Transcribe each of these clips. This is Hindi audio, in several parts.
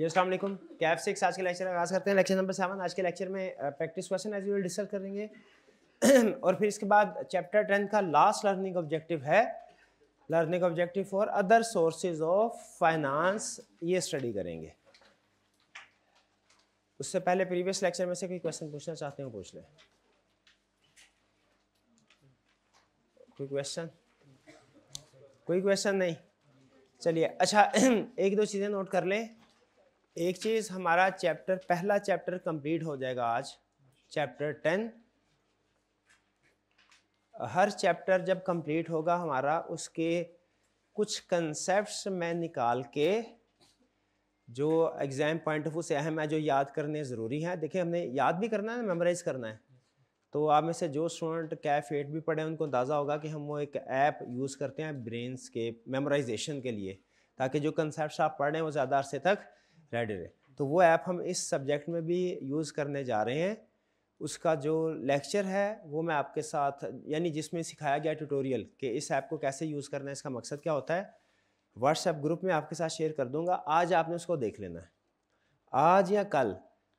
जी असल कैफ सिक्स आज के लेक्चर का आगाज़ करते हैं लेक्चर नंबर सेवन आज के लेक्चर में practice question as usual discuss करेंगे और फिर इसके बाद चैप्टर टेंथ का लास्ट लर्निंग ऑब्जेक्टिव है learning objective for other sources of finance ये स्टडी करेंगे उससे पहले प्रीवियस लेक्चर में से कोई क्वेश्चन पूछना चाहते हो पूछ लें कोई क्वेश्चन कोई क्वेश्चन नहीं चलिए अच्छा एक दो चीज़ें नोट कर लें एक चीज़ हमारा चैप्टर पहला चैप्टर कंप्लीट हो जाएगा आज चैप्टर टेन हर चैप्टर जब कंप्लीट होगा हमारा उसके कुछ कंसेप्ट्स मैं निकाल के जो एग्ज़ाम पॉइंट ऑफ व्यू से अहम है जो याद करने ज़रूरी है देखिए हमने याद भी करना है मेमोराइज़ करना है तो आप में से जो स्टूडेंट कैफ एट भी पढ़े उनको अंदाज़ा होगा कि हम वो एक ऐप यूज़ करते हैं ब्रेन के मेमोराइजेशन के लिए ताकि जो कंसेप्ट आप पढ़ रहे हैं वो ज़्यादा अरसे तक रेड रे तो वो ऐप हम इस सब्जेक्ट में भी यूज़ करने जा रहे हैं उसका जो लेक्चर है वो मैं आपके साथ यानी जिसमें सिखाया गया ट्यूटोरियल कि इस ऐप को कैसे यूज़ करना है इसका मकसद क्या होता है व्हाट्सएप ग्रुप में आपके साथ शेयर कर दूंगा आज आपने उसको देख लेना है आज या कल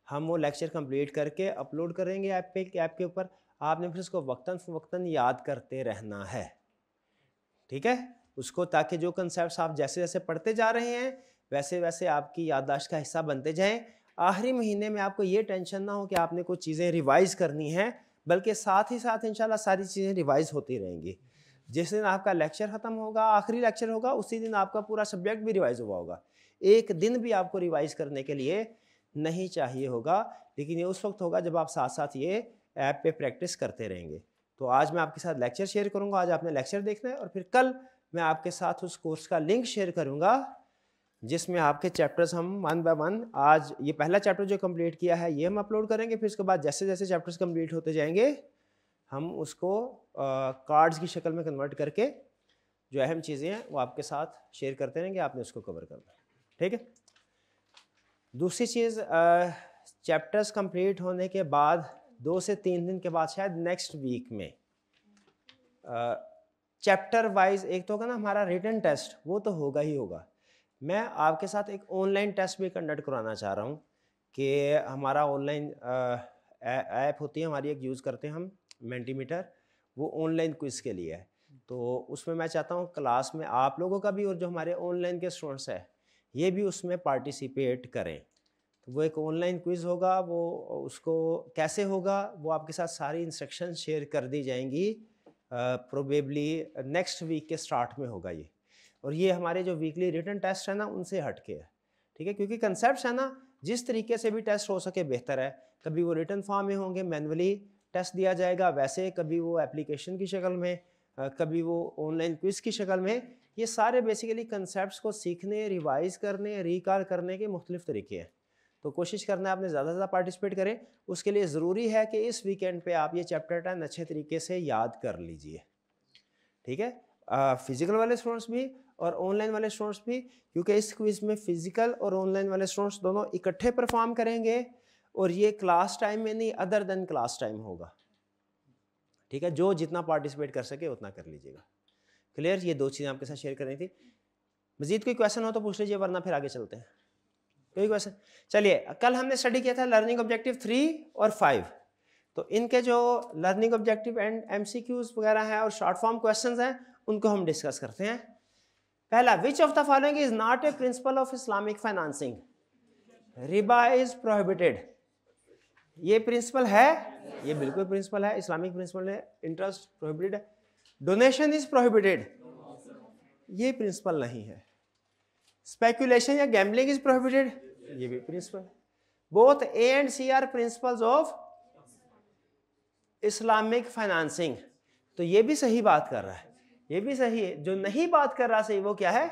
हम वो लेक्चर कंप्लीट करके अपलोड करेंगे ऐप पे ऐप के ऊपर आपने फिर उसको वक्ता फ़वक्ता याद करते रहना है ठीक है उसको ताकि जो कंसेप्ट आप जैसे जैसे पढ़ते जा रहे हैं वैसे वैसे आपकी याददाश्त का हिस्सा बनते जाएं आखिरी महीने में आपको ये टेंशन ना हो कि आपने कुछ चीज़ें रिवाइज़ करनी हैं बल्कि साथ ही साथ इन सारी चीज़ें रिवाइज़ होती रहेंगी जिस दिन आपका लेक्चर ख़त्म होगा आखिरी लेक्चर होगा उसी दिन आपका पूरा सब्जेक्ट भी रिवाइज़ हुआ होगा एक दिन भी आपको रिवाइज़ करने के लिए नहीं चाहिए होगा लेकिन ये उस वक्त होगा जब आप साथ साथ ये ऐप पे प्रैक्टिस करते रहेंगे तो आज मैं आपके साथ लेक्चर शेयर करूँगा आज आपने लेक्चर देखना है और फिर कल मैं आपके साथ उस कोर्स का लिंक शेयर करूँगा जिसमें आपके चैप्टर्स हम वन बाय वन आज ये पहला चैप्टर जो कंप्लीट किया है ये हम अपलोड करेंगे फिर उसके बाद जैसे जैसे चैप्टर्स कंप्लीट होते जाएंगे हम उसको कार्ड्स की शक्ल में कन्वर्ट करके जो अहम चीज़ें हैं वो आपके साथ शेयर करते रहेंगे आपने उसको कवर करना ठीक है दूसरी चीज़ चैप्टर्स कंप्लीट होने के बाद दो से तीन दिन के बाद शायद नेक्स्ट वीक में चैप्टर वाइज एक तो होगा ना हमारा रिटर्न टेस्ट वो तो होगा ही होगा मैं आपके साथ एक ऑनलाइन टेस्ट भी कंडक्ट कराना चाह रहा हूँ कि हमारा ऑनलाइन ऐप होती है हमारी एक यूज़ करते हैं हम मेंटीमीटर वो ऑनलाइन क्विज़ के लिए है तो उसमें मैं चाहता हूँ क्लास में आप लोगों का भी और जो हमारे ऑनलाइन के स्टूडेंट्स हैं ये भी उसमें पार्टिसिपेट करें तो वो एक ऑनलाइन क्विज़ होगा वो उसको कैसे होगा वो आपके साथ सारी इंस्ट्रक्शन शेयर कर दी जाएंगी प्रोबेबली नेक्स्ट वीक के स्टार्ट में होगा ये और ये हमारे जो वीकली रिटर्न टेस्ट है ना उनसे हटके है ठीक है क्योंकि कंसेप्ट है ना जिस तरीके से भी टेस्ट हो सके बेहतर है कभी वो रिटर्न फॉर्म में होंगे मैनुअली टेस्ट दिया जाएगा वैसे कभी वो एप्लीकेशन की शक्ल में कभी वो ऑनलाइन क्विज़ की शक्ल में ये सारे बेसिकली कंसेप्ट को सीखने रिवाइज करने रिकॉल करने के मुख्तलिफ तरीके हैं तो कोशिश करना है आपने ज़्यादा से ज़्यादा पार्टिसिपेट करें उसके लिए ज़रूरी है कि इस वीकेंड पे आप ये चैप्टर टेन अच्छे तरीके से याद कर लीजिए ठीक है फिज़िकल वाले स्टूडेंट्स भी और ऑनलाइन वाले स्टूडेंट्स भी क्योंकि इस क्विज में फिजिकल और ऑनलाइन वाले स्टूडेंट्स दोनों इकट्ठे परफॉर्म करेंगे और ये क्लास टाइम में नहीं अदर देन क्लास टाइम होगा ठीक है जो जितना पार्टिसिपेट कर सके उतना कर लीजिएगा क्लियर ये दो चीज़ें आपके साथ शेयर करनी थी मजीद कोई क्वेश्चन हो तो पूछ लीजिए वरना फिर आगे चलते हैं कोई क्वेश्चन चलिए कल हमने स्टडी किया था लर्निंग ऑब्जेक्टिव थ्री और फाइव तो इनके जो लर्निंग ऑब्जेक्टिव एंड एम वगैरह हैं और शॉर्ट फॉर्म क्वेश्चन हैं उनको हम डिस्कस करते हैं पहला which of the following is not a principle of Islamic financing riba is prohibited ये प्रिंसिपल है ये बिल्कुल प्रिंसिपल है इस्लामिक प्रिंसिपल है इंटरेस्ट प्रोहिबिटेड है डोनेशन इज प्रोहिबिटेड ये प्रिंसिपल नहीं है स्पेकुलेशन या गैम्बलिंग इज प्रोहिबिटेड ये भी principle both A and C are principles of Islamic financing तो ये भी सही बात कर रहा है ये भी सही है जो नहीं बात कर रहा सही वो क्या है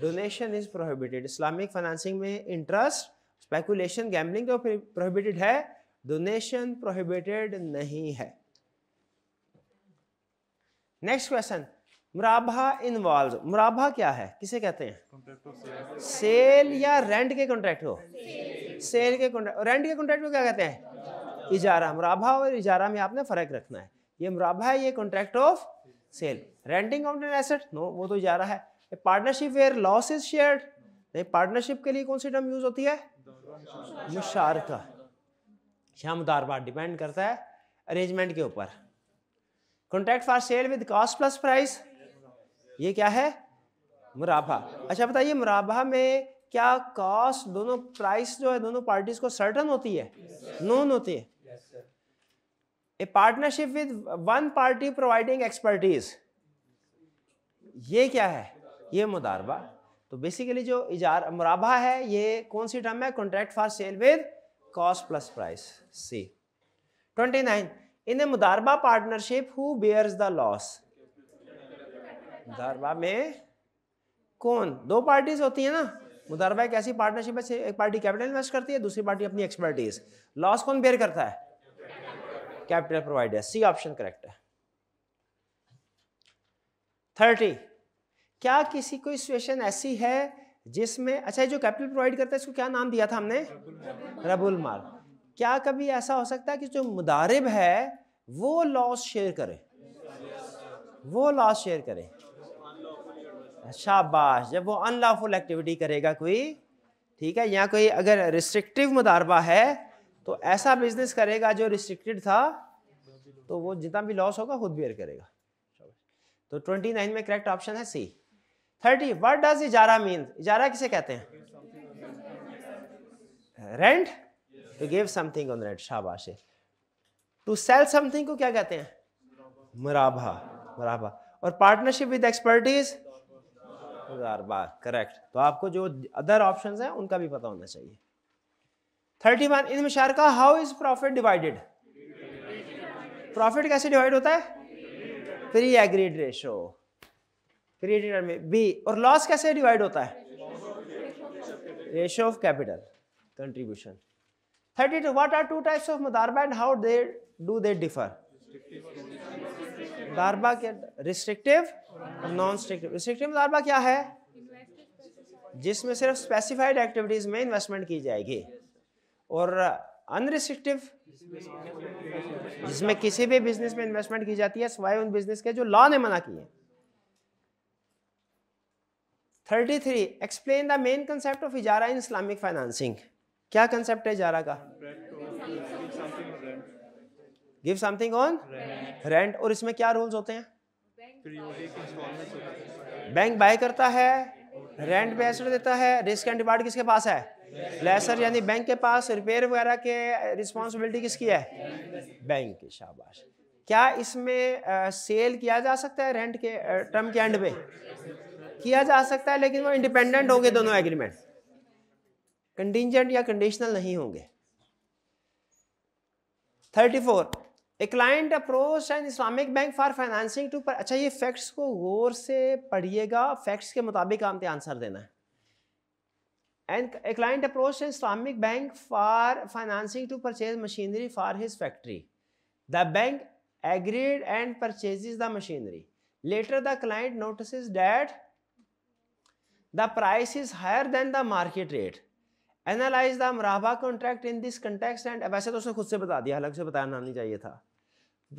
donation is prohibited Islamic financing में इंटरेस्ट स्पेकुलेशन गैम्बलिंग तो प्रोहिबिटेड है डोनेशन प्रोहिबिटेड नहीं है next question murabaha involve murabaha क्या है किसे कहते हैं सेल या रेंट के कॉन्ट्रैक्ट को सेल के कॉन्ट्रैक्ट रेंट के कॉन्ट्रैक्ट को क्या कहते हैं इजारा मुराबा और इजारा में आपने फर्क रखना है ये मुराबा है ये contract of sale renting out an asset no वो तो जा रहा है partnership where loss is share नहीं पार्टनरशिप के लिए कौन सी टर्म यूज होती है मुशारका शामदार बार डिपेंड करता है अरेंजमेंट के ऊपर contract for sale with cost plus price ये क्या है मुराबा अच्छा बताइए मुराबा में क्या कॉस्ट दोनों प्राइस जो है दोनों पार्टीज को सर्टन होती है नोन होती है a partnership with one party providing expertise ये क्या है ये मुदारबा तो बेसिकली जो इजार मुराबा है ये कौन सी टर्म है contract for sale with cost plus price C nine in a mudaraba partnership who bears the loss mudaraba में कौन दो पार्टीज होती है ना मुदारबा एक ऐसी पार्टनरशिप है एक पार्टी कैपिटल इन्वेस्ट करती है दूसरी पार्टी अपनी एक्सपर्टीज लॉस कौन बेयर करता है कैपिटल प्रोवाइड है सी ऑप्शन करेक्ट है थर्टी क्या किसी कोई सिचुएशन ऐसी है जिसमें अच्छा जो कैपिटल प्रोवाइड करता है इसको क्या नाम दिया था हमने रबुल माल क्या कभी ऐसा हो सकता है कि जो मुदारिब है वो लॉस शेयर करे वो लॉस शेयर करे शाबाश जब वो अनलॉफुल एक्टिविटी करेगा कोई ठीक है या कोई अगर रिस्ट्रिक्टिव मुदारबा है तो ऐसा बिजनेस करेगा जो रिस्ट्रिक्टेड था तो वो जितना भी लॉस होगा खुद बियर करेगा तो 29 में करेक्ट ऑप्शन है C 30 what does ijara mean ijara किसे कहते हैं rent to give something on rent शाबाश टू सेल समथिंग को क्या कहते हैं मुराबा मुराबा और पार्टनरशिप विद एक्सपर्टीज बार करेक्ट तो आपको जो अदर ऑप्शंस हैं उनका भी पता होना चाहिए थर्टी वन इन मिशार का how is profit divided profit कैसे डिवाइड होता है प्री एग्रीड रेशो क्रिएटेड में बी और लॉस कैसे डिवाइड होता है ratio of capital contribution thirty two what are two types of mudaraba and how do they दे डिफर दारबा के रिस्ट्रिक्टिव और नॉन स्ट्रिक्टिव रिस्ट्रिक्टिव मदारबा क्या है जिसमें सिर्फ स्पेसिफाइड एक्टिविटीज में इन्वेस्टमेंट की जाएगी और अनरिस्ट्रिक्टिव जिसमें किसी भी बिजनेस में इन्वेस्टमेंट की जाती है सिवाय उन बिजनेस के जो लॉ ने मना किए thirty three explain the main concept of ijara in Islamic financing क्या कंसेप्ट है इजारा का गिव समथिंग ऑन रेंट और इसमें क्या रूल्स होते हैं बैंक बाय करता है रेंट पे एसेट देता है रिस्क एंड रिवार्ड किसके पास है लेसर यानी बैंक के पास रिपेयर वगैरह के रिस्पॉन्सिबिलिटी uh, किसकी है बैंक की शाबाश क्या इसमें सेल uh, किया जा सकता है रेंट के टर्म uh, के एंड पे किया जा सकता है लेकिन वो इंडिपेंडेंट होंगे दोनों एग्रीमेंट कंटिजेंट या कंडीशनल नहीं होंगे thirty four a client approach and Islamic bank for financing to पर अच्छा ये फैक्ट्स को गौर से पढ़िएगा फैक्ट्स के मुताबिक आपने आंसर देना है and a client approach Islamic bank for financing to purchase machinery for his factory the bank agreed and purchase the machinery later the client notice that the price is higher than the market rate analyse the murabaha contract in this context and वैसे तो उसने खुद से बता दिया अलग से बताना नहीं चाहिए था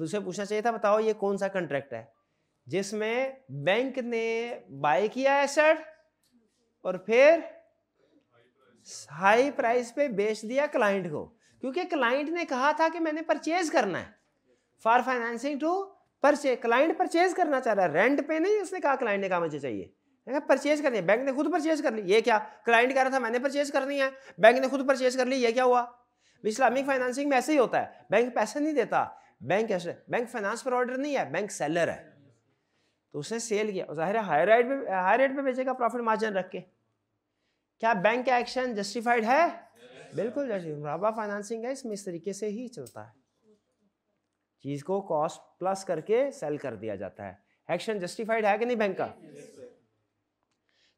उसे पूछना चाहिए था बताओ ये कौन सा कॉन्ट्रैक्ट है जिसमें बैंक ने बाय किया एसेट और फिर हाई प्राइस पे बेच दिया क्लाइंट को क्योंकि क्लाइंट ने कहा था कि मैंने परचेज करना है for financing to purchase client purchase करना चाह रहा है रेंट पे नहीं उसने कहा क्लाइंट ने कहा मुझे चाहिए परचेज करनी है बैंक ने खुद परचेज कर ली ये क्या क्लाइंट कह रहा था मैंने परचेज करनी है बैंक ने खुद परचेज कर ली ये क्या हुआ इस्लामिक फाइनेंसिंग में ऐसे ही होता है बैंक पैसे नहीं देता बैंक ऐसे बैंक फाइनेंस प्रोवाइडर नहीं है बैंक सेलर है तो उसने सेल किया जाहिर है हाई रेट पे हाई रेट पे बेचेगा प्रॉफिट मार्जिन रख के क्या बैंक का एक्शन जस्टिफाइड है बिल्कुल जस्टिफाइड फाइनेंसिंग है इसमें इस तरीके से ही चलता है चीज को कॉस्ट प्लस करके सेल कर दिया जाता है एक्शन जस्टिफाइड है कि नहीं बैंक का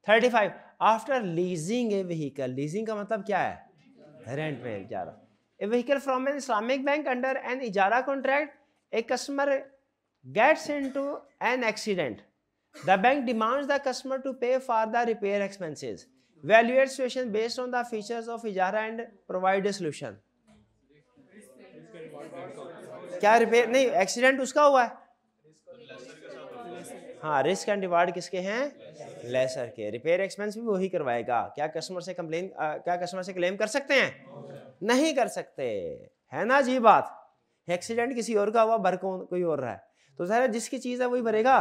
thirty five after leasing a vehicle leasing का मतलब क्या है रेंट में ijara a vehicle from an Islamic bank under an ijara contract a customer gets into an accident the bank demands the customer to pay for the repair expenses valuate situation based on the features of ijara and provide a क्या रिपेयर नहीं एक्सीडेंट उसका हुआ है हाँ रिस्क एंड रिवार्ड किसके हैं लेसर के रिपेयर एक्सपेंस भी वही करवाएगा क्या कस्टमर से कंप्लेन क्या कस्टमर से क्लेम कर सकते हैं नहीं कर सकते है ना जी बात एक्सीडेंट किसी और का हुआ भर कौन कोई और रहा है तो जरा जिसकी चीज है वही भरेगा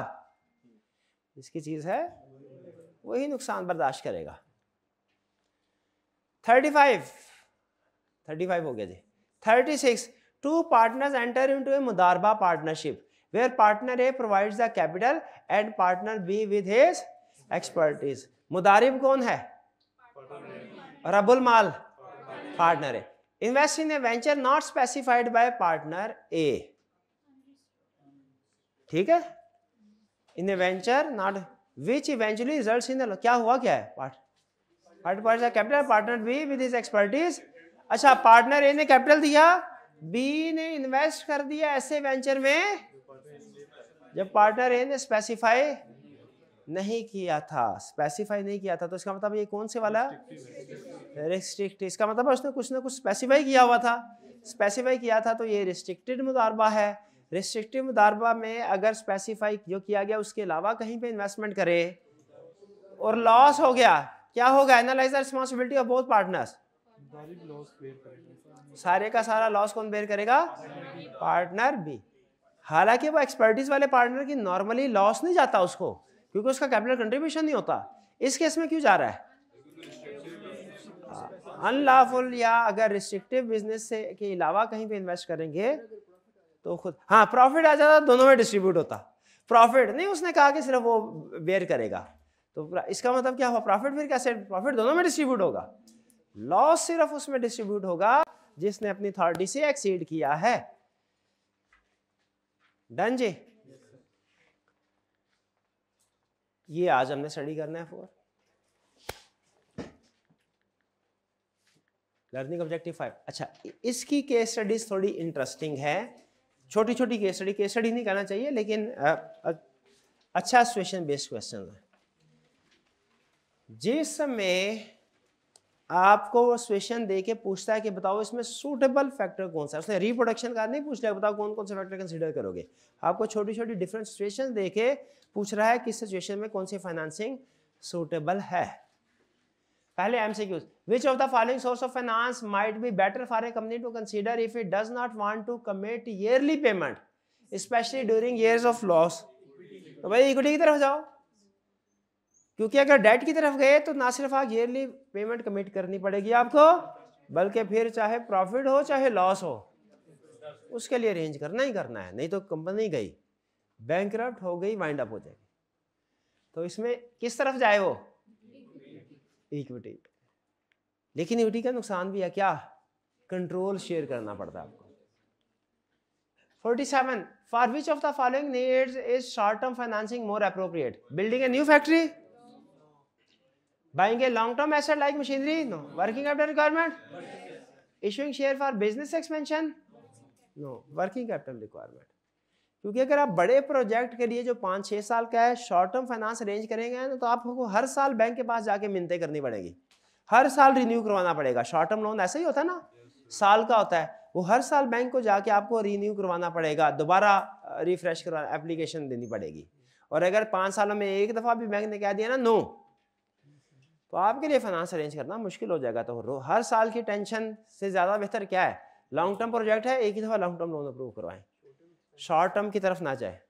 जिसकी चीज है वही नुकसान बर्दाश्त करेगा थर्टी फाइव थर्टी फाइव हो गया जी thirty six two partners enter into a mudaraba partnership where partner A provides the capital and partner B with his expertise mudarib कौन है और अबुल माल पार्टनर है invest in a venture not specified by partner A ठीक है in a venture not which eventually results in क्या हुआ क्या है part capital partner B with is expertise अच्छा पार्टनर ए ने कैपिटल दिया बी ने इन्वेस्ट कर दिया ऐसे वेंचर में जब पार्टनर ए ने स्पेसिफाई नहीं किया था स्पेसिफाई नहीं किया था तो इसका मतलब ये कौन से वाला रिस्ट्रिक्ट इसका मतलब उसने कुछ ना कुछ स्पेसिफाई किया हुआ था स्पेसिफाई किया था तो ये रिस्ट्रिक्टेड मुदारबा है रिस्ट्रिक्टिव मुदारबा में अगर स्पेसिफाई जो किया गया उसके अलावा कहीं पे इन्वेस्टमेंट करे और लॉस हो गया क्या होगा analyse responsibility of both partners सारे का सारा लॉस कौन बेयर करेगा पार्टनर बी हालांकि वो एक्सपर्टीज वाले पार्टनर की नॉर्मली लॉस नहीं जाता उसको क्योंकि उसका कैपिटल कंट्रीब्यूशन नहीं होता इस केस में क्यों जा रहा है अनलॉफुल हाँ, या अगर रिस्ट्रिक्टिव बिजनेस से के अलावा कहीं पे इन्वेस्ट करेंगे तो खुद हाँ प्रॉफिट आ जाता दोनों में डिस्ट्रीब्यूट होता प्रॉफिट नहीं उसने कहा कि सिर्फ वो बेयर करेगा तो इसका मतलब क्या हुआ प्रॉफिट फिर कैसे प्रॉफिट दोनों में डिस्ट्रीब्यूट होगा लॉस सिर्फ उसमें डिस्ट्रीब्यूट होगा जिसने अपनी अथॉरिटी से एक्सीड किया है डन जी ये आज हमने स्टडी करना है फोर लर्निंग ऑब्जेक्टिव फाइव अच्छा इसकी केस स्टडीज थोड़ी इंटरेस्टिंग है छोटी छोटी केस स्टडी केस स्टडी नहीं करना चाहिए लेकिन आ, आ, अच्छा सिचुएशन बेस्ड क्वेश्चन है जिसमें आपको वो क्वेश्चन दे के पूछता है कि बताओ इसमें सूटेबल फैक्टर कौन सा है उसने रिप्रोडक्शन का नहीं पूछ लिया बताओ कौन कौन से फैक्टर कंसिडर करोगे आपको छोटी छोटी डिफरेंट सिचुएशन दे के पूछ रहा है किस सिचुएशन में कौन सी फाइनेंसिंग सूटेबल है पहले M C Qs which of the following source of finance might be better for a company to consider if it does not want to commit yearly payment specially during years of loss तो भाई इक्विटी की तरफ जाओ क्योंकि अगर डेट की तरफ गए तो ना सिर्फ आप ईयरली पेमेंट कमिट करनी पड़ेगी आपको बल्कि फिर चाहे प्रॉफिट हो चाहे लॉस हो उसके लिए अरेंज करना ही करना है नहीं तो कंपनी गई बैंक हो गई वाइंड अप हो जाएगी तो इसमें किस तरफ जाए वो इक्विटी लेकिन इक्विटी का नुकसान भी है क्या कंट्रोल शेयर करना पड़ता है आपको 47 for which of the following needs is short term financing more appropriate building a new buying a long term asset like machinery no working capital requirement issuing share for business expansion no working capital requirement क्योंकि अगर आप बड़े प्रोजेक्ट के लिए जो पाँच छः साल का है शॉर्ट टर्म फाइनेंस अरेंज करेंगे तो आपको हर साल बैंक के पास जाके मिनतें करनी पड़ेगी हर साल रिन्यू करवाना पड़ेगा शॉर्ट टर्म लोन ऐसा ही होता है ना साल का होता है वो हर साल बैंक को जाके आपको रिन्यू करवाना पड़ेगा दोबारा रिफ्रेश uh, करवा एप्लीकेशन देनी पड़ेगी और अगर पाँच सालों में एक दफ़ा भी बैंक ने कह दिया ना नो no, तो आपके लिए फाइनेंस अरेंज करना मुश्किल हो जाएगा तो हर साल की टेंशन से ज़्यादा बेहतर क्या है लॉन्ग टर्म प्रोजेक्ट है एक ही दफ़ा लॉन्ग टर्म लोन अप्रूव करवाएं शॉर्ट टर्म की तरफ ना जाए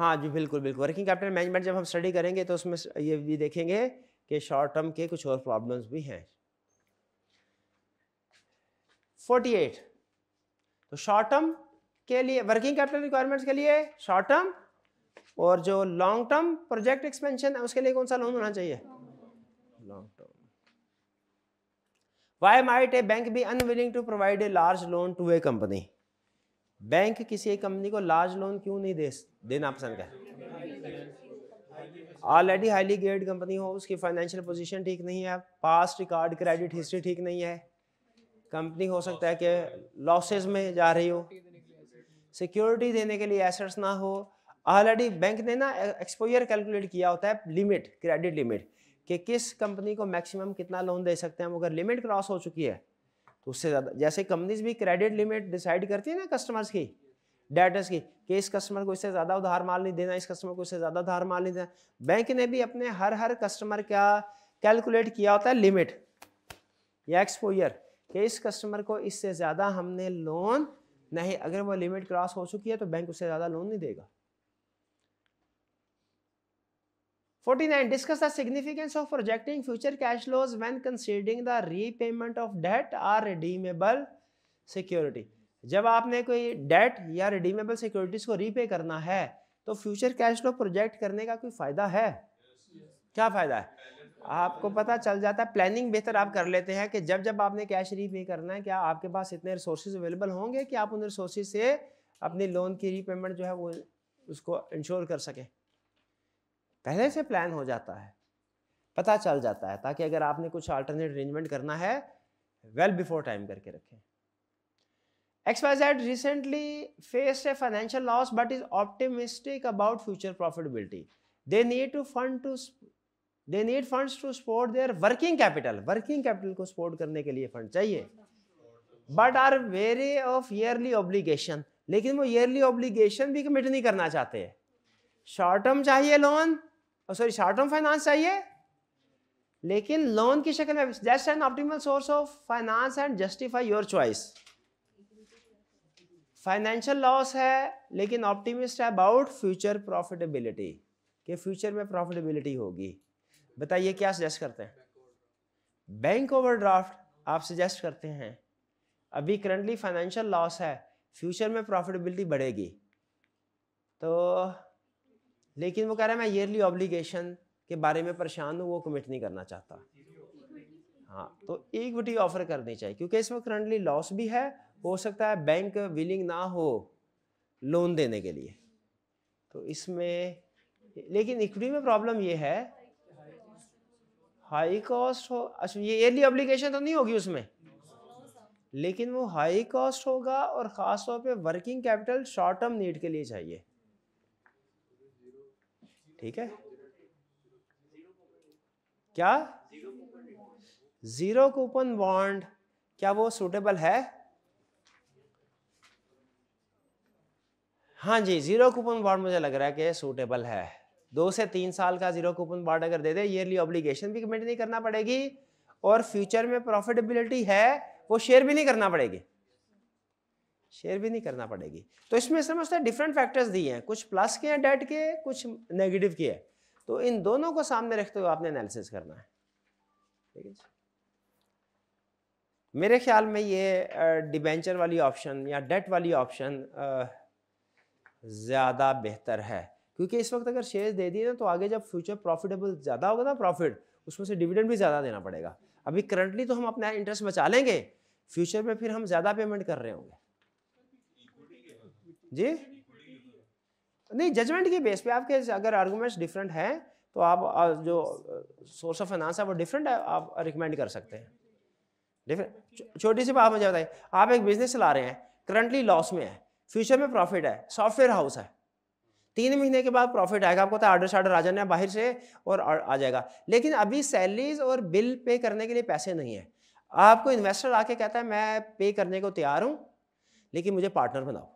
हाँ जी बिल्कुल बिल्कुल वर्किंग कैपिटल मैनेजमेंट जब हम स्टडी करेंगे तो उसमें ये भी देखेंगे कि शॉर्ट टर्म के कुछ और प्रॉब्लम्स भी हैं 48 तो शॉर्ट टर्म के लिए वर्किंग कैपिटल रिक्वायरमेंट्स के लिए शॉर्ट टर्म और जो लॉन्ग टर्म प्रोजेक्ट एक्सपेंशन है उसके लिए कौन सा लोन होना चाहिए long term why might a bank be unwilling to provide a large loan to a company bank किसी एक कंपनी को लार्ज लोन क्यों नहीं दे देना पसंद कर ऑलरेडी हाईली गेड कंपनी हो उसकी फाइनेंशियल पोजीशन ठीक नहीं है पास्ट रिकॉर्ड क्रेडिट हिस्ट्री ठीक नहीं है कंपनी हो सकता है कि लॉसेस में जा रही हो सिक्योरिटी देने के लिए एसेट्स ना हो ऑलरेडी बैंक ने ना एक्सपोजर कैलकुलेट किया होता है लिमिट क्रेडिट लिमिट कि किस कंपनी को मैक्सिमम कितना लोन दे सकते हैं अगर लिमिट क्रॉस हो चुकी है तो उससे ज़्यादा जैसे कंपनीज भी क्रेडिट लिमिट डिसाइड करती है ना कस्टमर्स की डेटर्स की कि इस कस्टमर को इससे ज़्यादा उधार माल नहीं देना इस कस्टमर को इससे ज़्यादा उधार माल नहीं देना बैंक ने भी अपने हर हर कस्टमर का कैलकुलेट किया होता है लिमिट या एक्सपोजर कि इस कस्टमर को इससे ज़्यादा हमने लोन नहीं अगर वो लिमिट क्रॉस हो चुकी है तो बैंक उससे ज़्यादा लोन नहीं देगा 49 discuss the significance of projecting future cash flows when considering the repayment of debt or redeemable security जब आपने कोई डेट या रिडीमेबल सिक्योरिटीज को रीपे करना है तो फ्यूचर कैश फ्लो प्रोजेक्ट करने का कोई फायदा है क्या फायदा है आपको पता चल जाता है प्लानिंग बेहतर आप कर लेते हैं कि जब जब आपने कैश रीपे करना है क्या आपके पास इतने रिसोर्सेज अवेलेबल होंगे कि आप उन रिसोर्सेज से अपनी लोन की रीपेमेंट जो है वो उसको इंश्योर कर सकें पहले से प्लान हो जाता है पता चल जाता है ताकि अगर आपने कुछ अल्टरनेट अरेंजमेंट करना है वेल बिफोर टाइम करके रखें X Y Z recently faced a financial loss but is optimistic about future profitability they need to fund to they need funds to support their working capital working capital को सपोर्ट करने के लिए फंड चाहिए but are very of yearly obligation लेकिन वो ईयरली ऑब्लिगेशन भी कमिट नहीं करना चाहते शॉर्ट टर्म चाहिए लोन और सॉरी शॉर्ट टर्म फाइनेंस चाहिए लेकिन लोन की शक्ल में just an optimal source of finance and justify your choice financial loss है लेकिन ऑप्टिमिस्ट है अबाउट फ्यूचर प्रॉफिटेबिलिटी कि फ्यूचर में प्रॉफिटेबिलिटी होगी बताइए क्या सजेस्ट करते हैं बैंक ओवरड्राफ्ट आप सजेस्ट करते हैं अभी करंटली फाइनेंशियल लॉस है फ्यूचर में प्रॉफिटेबिलिटी बढ़ेगी तो लेकिन वो कह रहा है मैं ईयरली ऑब्लिगेशन के बारे में परेशान हूँ वो कमिट नहीं करना चाहता हाँ तो इक्विटी ऑफर करनी चाहिए क्योंकि इसमें करंटली लॉस भी है हो सकता है बैंक विलिंग ना हो लोन देने के लिए तो इसमें लेकिन इक्विटी में प्रॉब्लम ये है हाई कॉस्ट हो अच्छा ये एयरली ऑब्लिगेशन तो नहीं होगी उसमें लेकिन वो हाई कॉस्ट होगा और ख़ास तौर पे working capital short term need के लिए चाहिए ठीक है क्या जीरो कूपन बॉन्ड क्या वो सूटेबल है हाँ जी जीरो कूपन बॉन्ड मुझे लग रहा है कि सूटेबल है दो से तीन साल का जीरो कूपन बॉन्ड अगर दे दे ईयरली ऑब्लिगेशन भी कमिट नहीं करना पड़ेगी और फ्यूचर में प्रॉफिटेबिलिटी है वो शेयर भी नहीं करना पड़ेगी शेयर भी नहीं करना पड़ेगी तो इसमें इसमें मैं डिफरेंट फैक्टर्स दिए हैं कुछ प्लस के हैं डेट के कुछ नेगेटिव के हैं तो इन दोनों को सामने रखते हुए आपने एनालिसिस करना है ठीक है मेरे ख्याल में ये डिबेंचर वाली ऑप्शन या डेट वाली ऑप्शन ज़्यादा बेहतर है क्योंकि इस वक्त अगर शेयर दे दिए ना तो आगे जब फ्यूचर प्रॉफिटेबल ज़्यादा होगा ना प्रॉफिट उसमें से डिविडेंड भी ज़्यादा देना पड़ेगा अभी करंटली तो हम अपना इंटरेस्ट बचा लेंगे फ्यूचर में फिर हम ज़्यादा पेमेंट कर रहे होंगे जी नहीं जजमेंट के बेस पे आपके अगर आर्गूमेंट्स डिफरेंट हैं तो आप जो सोर्स ऑफ फाइनेंस है वो डिफरेंट है आप रिकमेंड कर सकते हैं डिफरेंट छोटी सी बात मुझे बताइए आप एक बिजनेस चला रहे हैं करंटली लॉस में है फ्यूचर में प्रॉफिट है सॉफ्टवेयर हाउस है तीन महीने के बाद प्रॉफिट आएगा आपको तो आर्डर शार्डर आ जाना है बाहर से और आ जाएगा लेकिन अभी सैलरीज और बिल पे करने के लिए पैसे नहीं है आपको इन्वेस्टर आके कहता है मैं पे करने को तैयार हूँ लेकिन मुझे पार्टनर बनाओ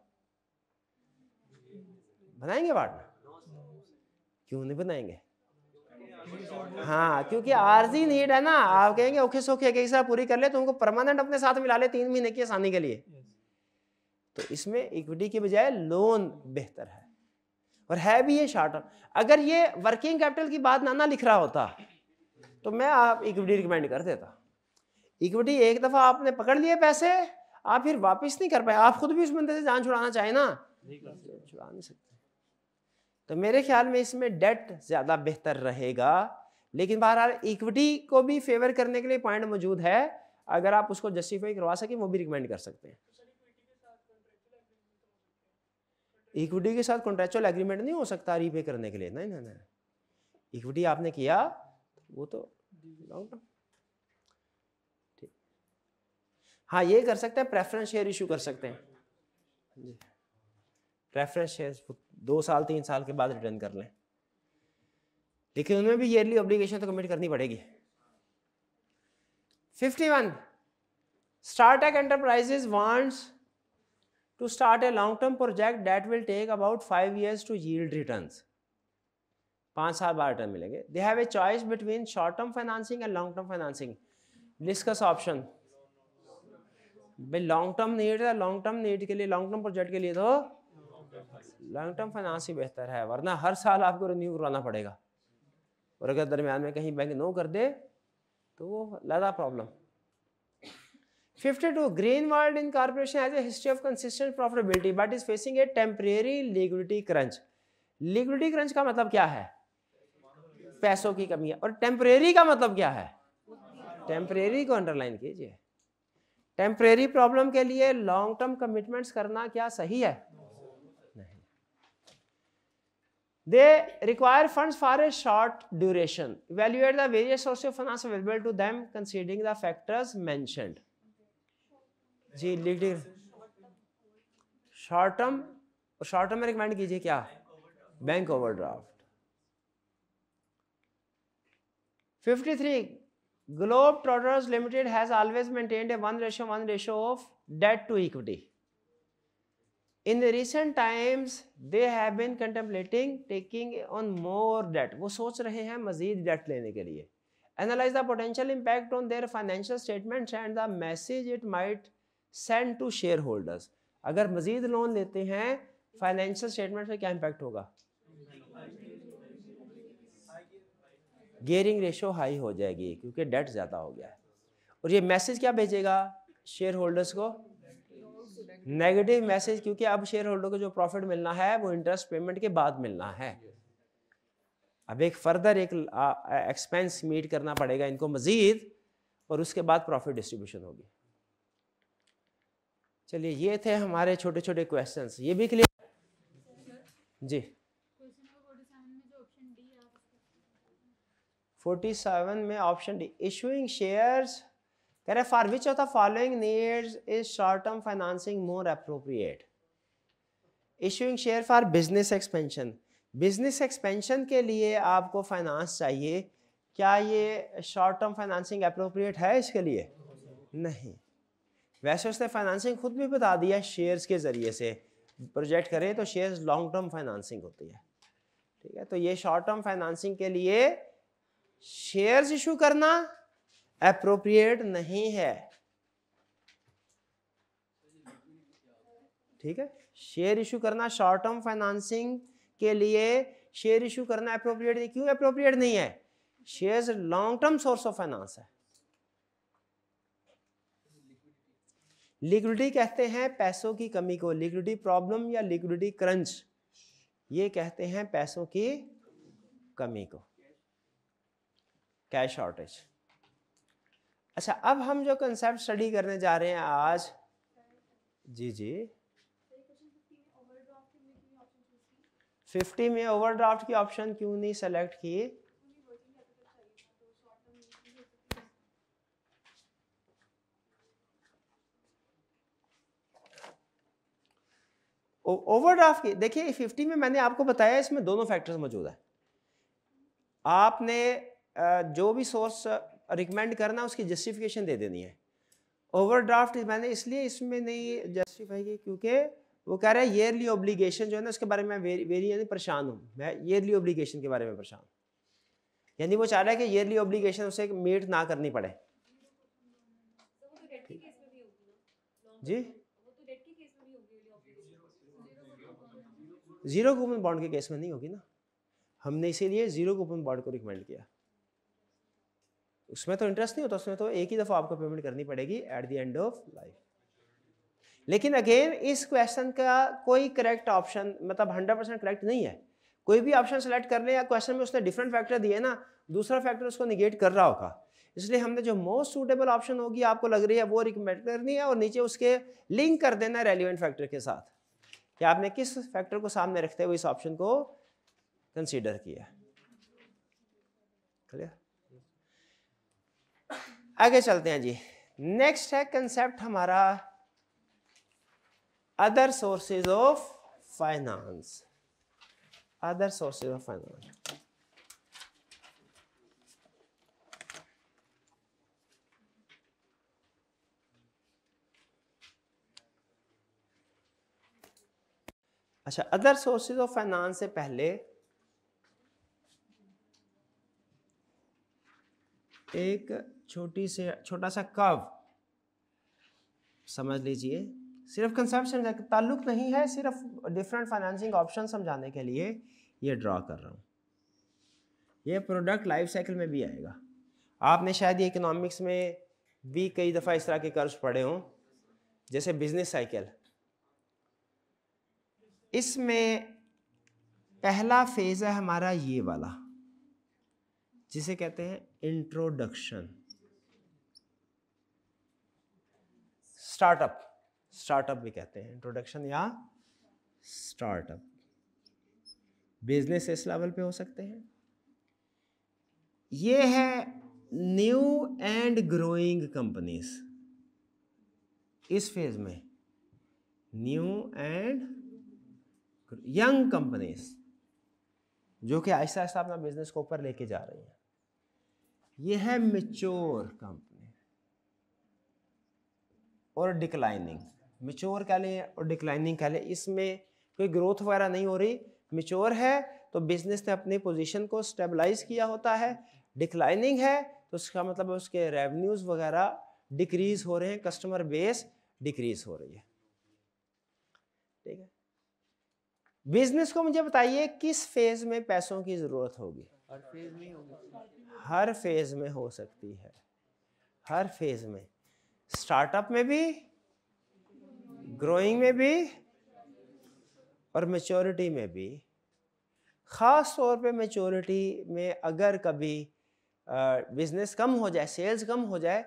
बनाएंगे वार्ड में क्यों नहीं बनाएंगे हाँ क्योंकि आरजी नीड है ना आप कहेंगे ओके सोखे कई साथ पूरी कर ले तो उनको परमानेंट अपने साथ मिला ले तीन महीने की आसानी के लिए तो इसमें इक्विटी की बजाय लोन बेहतर है और है भी ये शार्ट टर्म अगर ये वर्किंग कैपिटल की बात ना ना लिख रहा होता तो मैं आप इक्विटी रिकमेंड कर देता इक्विटी एक दफ़ा आपने पकड़ लिए पैसे आप फिर वापस नहीं कर पाए आप खुद भी उस बंदे से जान छुड़ाना चाहे ना छुड़ा नहीं सकते तो मेरे ख्याल में इसमें डेट ज़्यादा बेहतर रहेगा लेकिन बहरहाल इक्विटी को भी फेवर करने के लिए पॉइंट मौजूद है अगर आप उसको जस्टिफाई करवा सकें वो भी रिकमेंड कर सकते हैं इक्विटी के साथ कॉन्ट्रेक्चुअल एग्रीमेंट नहीं हो सकता रीपे करने के लिए नहीं नहीं नहीं इक्विटी आपने किया वो तो लॉन्ग ठीक हाँ ये कर सकते हैं प्रेफरेंस शेयर इशू कर सकते हैं जी प्रेफरेंस शेयर दो साल तीन साल के बाद रिटर्न कर लें लेकिन उनमें भी ईयरली ऑब्लिगेशन तो कमिट करनी पड़ेगी fifty one startup enterprises wants to start a long term project that will take about five years to yield returns पाँच साल बाद रिटर्न मिलेंगे they have a choice between short term financing and long term financing discuss option भाई लॉन्ग टर्म नीड है लॉन्ग टर्म नीड के लिए लॉन्ग टर्म प्रोजेक्ट के लिए तो लॉन्ग टर्म फाइनेंस ही बेहतर है वरना हर साल आपको रिन्यू करवाना पड़ेगा और अगर दरमियान में कहीं बैंक नो कर दे तो वो लदा problem 52 two Green World in corporation has a history of consistent profitability but is facing a temporary liquidity crunch liquidity crunch का मतलब क्या है पैसों की कमी है और टेम्परेरी का मतलब क्या है टेम्परेरी को अंडरलाइन कीजिए टेम्परेरी प्रॉब्लम के लिए लॉन्ग टर्म कमिटमेंट्स करना क्या सही है They require funds for a short duration. Evaluate the various sources of finance available to them, considering the factors mentioned. जी लिख दी शॉर्ट टर्म और शॉर्ट टर्म में रिकमेंड कीजिए क्या bank overdraft 53 Globe Trotters Limited has always maintained a 1 ratio 1 ratio of debt to equity. In recent times they have been contemplating taking on more debt वो सोच रहे हैं मजीद डेट लेने के लिए analyse the potential impact on their financial statements and the message it might send to share holders अगर मजीद लोन लेते हैं फाइनेंशियल स्टेटमेंट पर क्या इम्पैक्ट होगा गेयरिंग रेशो हाई हो जाएगी क्योंकि डेट ज़्यादा हो गया है और ये मैसेज क्या भेजेगा शेयर होल्डर्स को नेगेटिव मैसेज क्योंकि अब शेयर होल्डर को जो प्रॉफिट मिलना है वो इंटरेस्ट पेमेंट के बाद मिलना है अब एक फर्दर एक एक्सपेंस मीट करना पड़ेगा इनको मजीद और उसके बाद प्रॉफिट डिस्ट्रीब्यूशन होगी चलिए ये थे हमारे छोटे छोटे क्वेश्चन ये भी क्लियर जी फोर्टी सेवन में ऑप्शन डी इशूइंग शेयर्स कह रहे for which of the following need is short term financing more appropriate issuing share for business expansion business expansion के लिए आपको फाइनेंस चाहिए क्या ये शॉर्ट टर्म फाइनेंसिंग अप्रोप्रिएट है इसके लिए नहीं वैसे उसने फाइनेंसिंग खुद भी बता दिया शेयर्स के ज़रिए से प्रोजेक्ट करें तो शेयर्स लॉन्ग टर्म फाइनेंसिंग होती है ठीक है तो ये शॉर्ट टर्म फाइनेंसिंग के लिए शेयर्स इशू करना अप्रोप्रिएट नहीं है ठीक है शेयर इशू करना शॉर्ट टर्म फाइनेंसिंग के लिए शेयर इशू करना अप्रोप्रिएट नहीं क्यों अप्रोप्रिएट नहीं है shares long term source of finance है लिक्विडिटी कहते हैं पैसों की कमी को लिक्विडिटी प्रॉब्लम या लिक्विडिटी क्रंच ये कहते हैं पैसों की कमी को कैश शॉर्टेज अच्छा अब हम जो कंसेप्ट स्टडी करने जा रहे हैं आज जी जी फिफ्टी में ओवरड्राफ्ट की ऑप्शन क्यों नहीं सेलेक्ट की ओवरड्राफ्ट की देखिए फिफ्टी में मैंने आपको बताया इसमें दोनों फैक्टर्स मौजूद है आपने जो भी सोर्स रिकमेंड करना उसकी जस्टिफिकेशन दे देनी है ओवरड्राफ्ट मैंने इसलिए इसमें नहीं जस्टिफाई की क्योंकि वो कह रहा है ईयरली ऑब्लिगेशन जो है ना उसके बारे में वेरी यानी परेशान हूँ मैं ईयरली ऑब्लिगेशन के बारे में परेशान हूँ यानी वो चाह रहा है कि ईयरली ऑब्लिगेशन उसे मीट ना करनी पड़े जी जीरो कूपन बॉन्ड के केस में नहीं होगी ना हमने इसीलिए जीरो कूपन बॉन्ड को रिकमेंड किया उसमें तो इंटरेस्ट नहीं होता उसमें तो एक ही दफ़ा आपको पेमेंट करनी पड़ेगी at the end of life लेकिन अगेन इस क्वेश्चन का कोई करेक्ट ऑप्शन मतलब हंड्रेड परसेंट करेक्ट नहीं है कोई भी ऑप्शन सेलेक्ट कर ले या क्वेश्चन में उसने डिफरेंट फैक्टर दिए ना दूसरा फैक्टर उसको निगेट कर रहा होगा इसलिए हमने जो मोस्ट सूटेबल ऑप्शन होगी आपको लग रही है वो रिकमेंड करनी है और नीचे उसके लिंक कर देना है रेलिवेंट फैक्टर के साथ कि आपने किस फैक्टर को सामने रखते हुए इस ऑप्शन को कंसिडर किया क्लियर आगे चलते हैं जी नेक्स्ट है कंसेप्ट हमारा other sources of finance other sources of finance अच्छा अदर सोर्सेज ऑफ फाइनेंस से पहले एक छोटी से छोटा सा कव समझ लीजिए सिर्फ कंसम्पशन ताल्लुक नहीं है सिर्फ डिफरेंट फाइनेंसिंग ऑप्शन समझाने के लिए ये ड्रा कर रहा हूँ ये प्रोडक्ट लाइफ साइकिल में भी आएगा आपने शायद ये इकोनॉमिक्स में भी कई दफ़ा इस तरह के कर्ज पढ़े हों जैसे बिजनेस साइकिल इसमें पहला फेज़ है हमारा ये वाला जिसे कहते हैं इंट्रोडक्शन स्टार्टअप स्टार्टअप भी कहते हैं इंट्रोडक्शन या स्टार्टअप बिजनेस इस लेवल पे हो सकते हैं ये है न्यू एंड ग्रोइंग कंपनीज इस फेज में न्यू एंड यंग कंपनीज जो कि आहिस्ता आहिस्ता अपना बिजनेस को ऊपर लेके जा रही है ये है मेच्योर कंपनी और डिक्लाइनिंग मिच्योर कह लें और डिक्लाइनिंग कह लें इसमें कोई ग्रोथ वगैरह नहीं हो रही मिच्योर है तो बिजनेस ने अपनी पोजीशन को स्टेबलाइज किया होता है डिक्लाइनिंग है तो उसका मतलब उसके रेवन्यूज वगैरह डिक्रीज हो रहे हैं कस्टमर बेस डिक्रीज हो रही है ठीक है बिजनेस को मुझे बताइए किस फेज में पैसों की जरूरत होगी हर फेज में हो सकती है हर फेज में स्टार्टअप में भी ग्रोइंग में भी और मेचोरिटी में भी ख़ास तौर पे मेचोरिटी में अगर कभी बिज़नेस कम हो जाए सेल्स कम हो जाए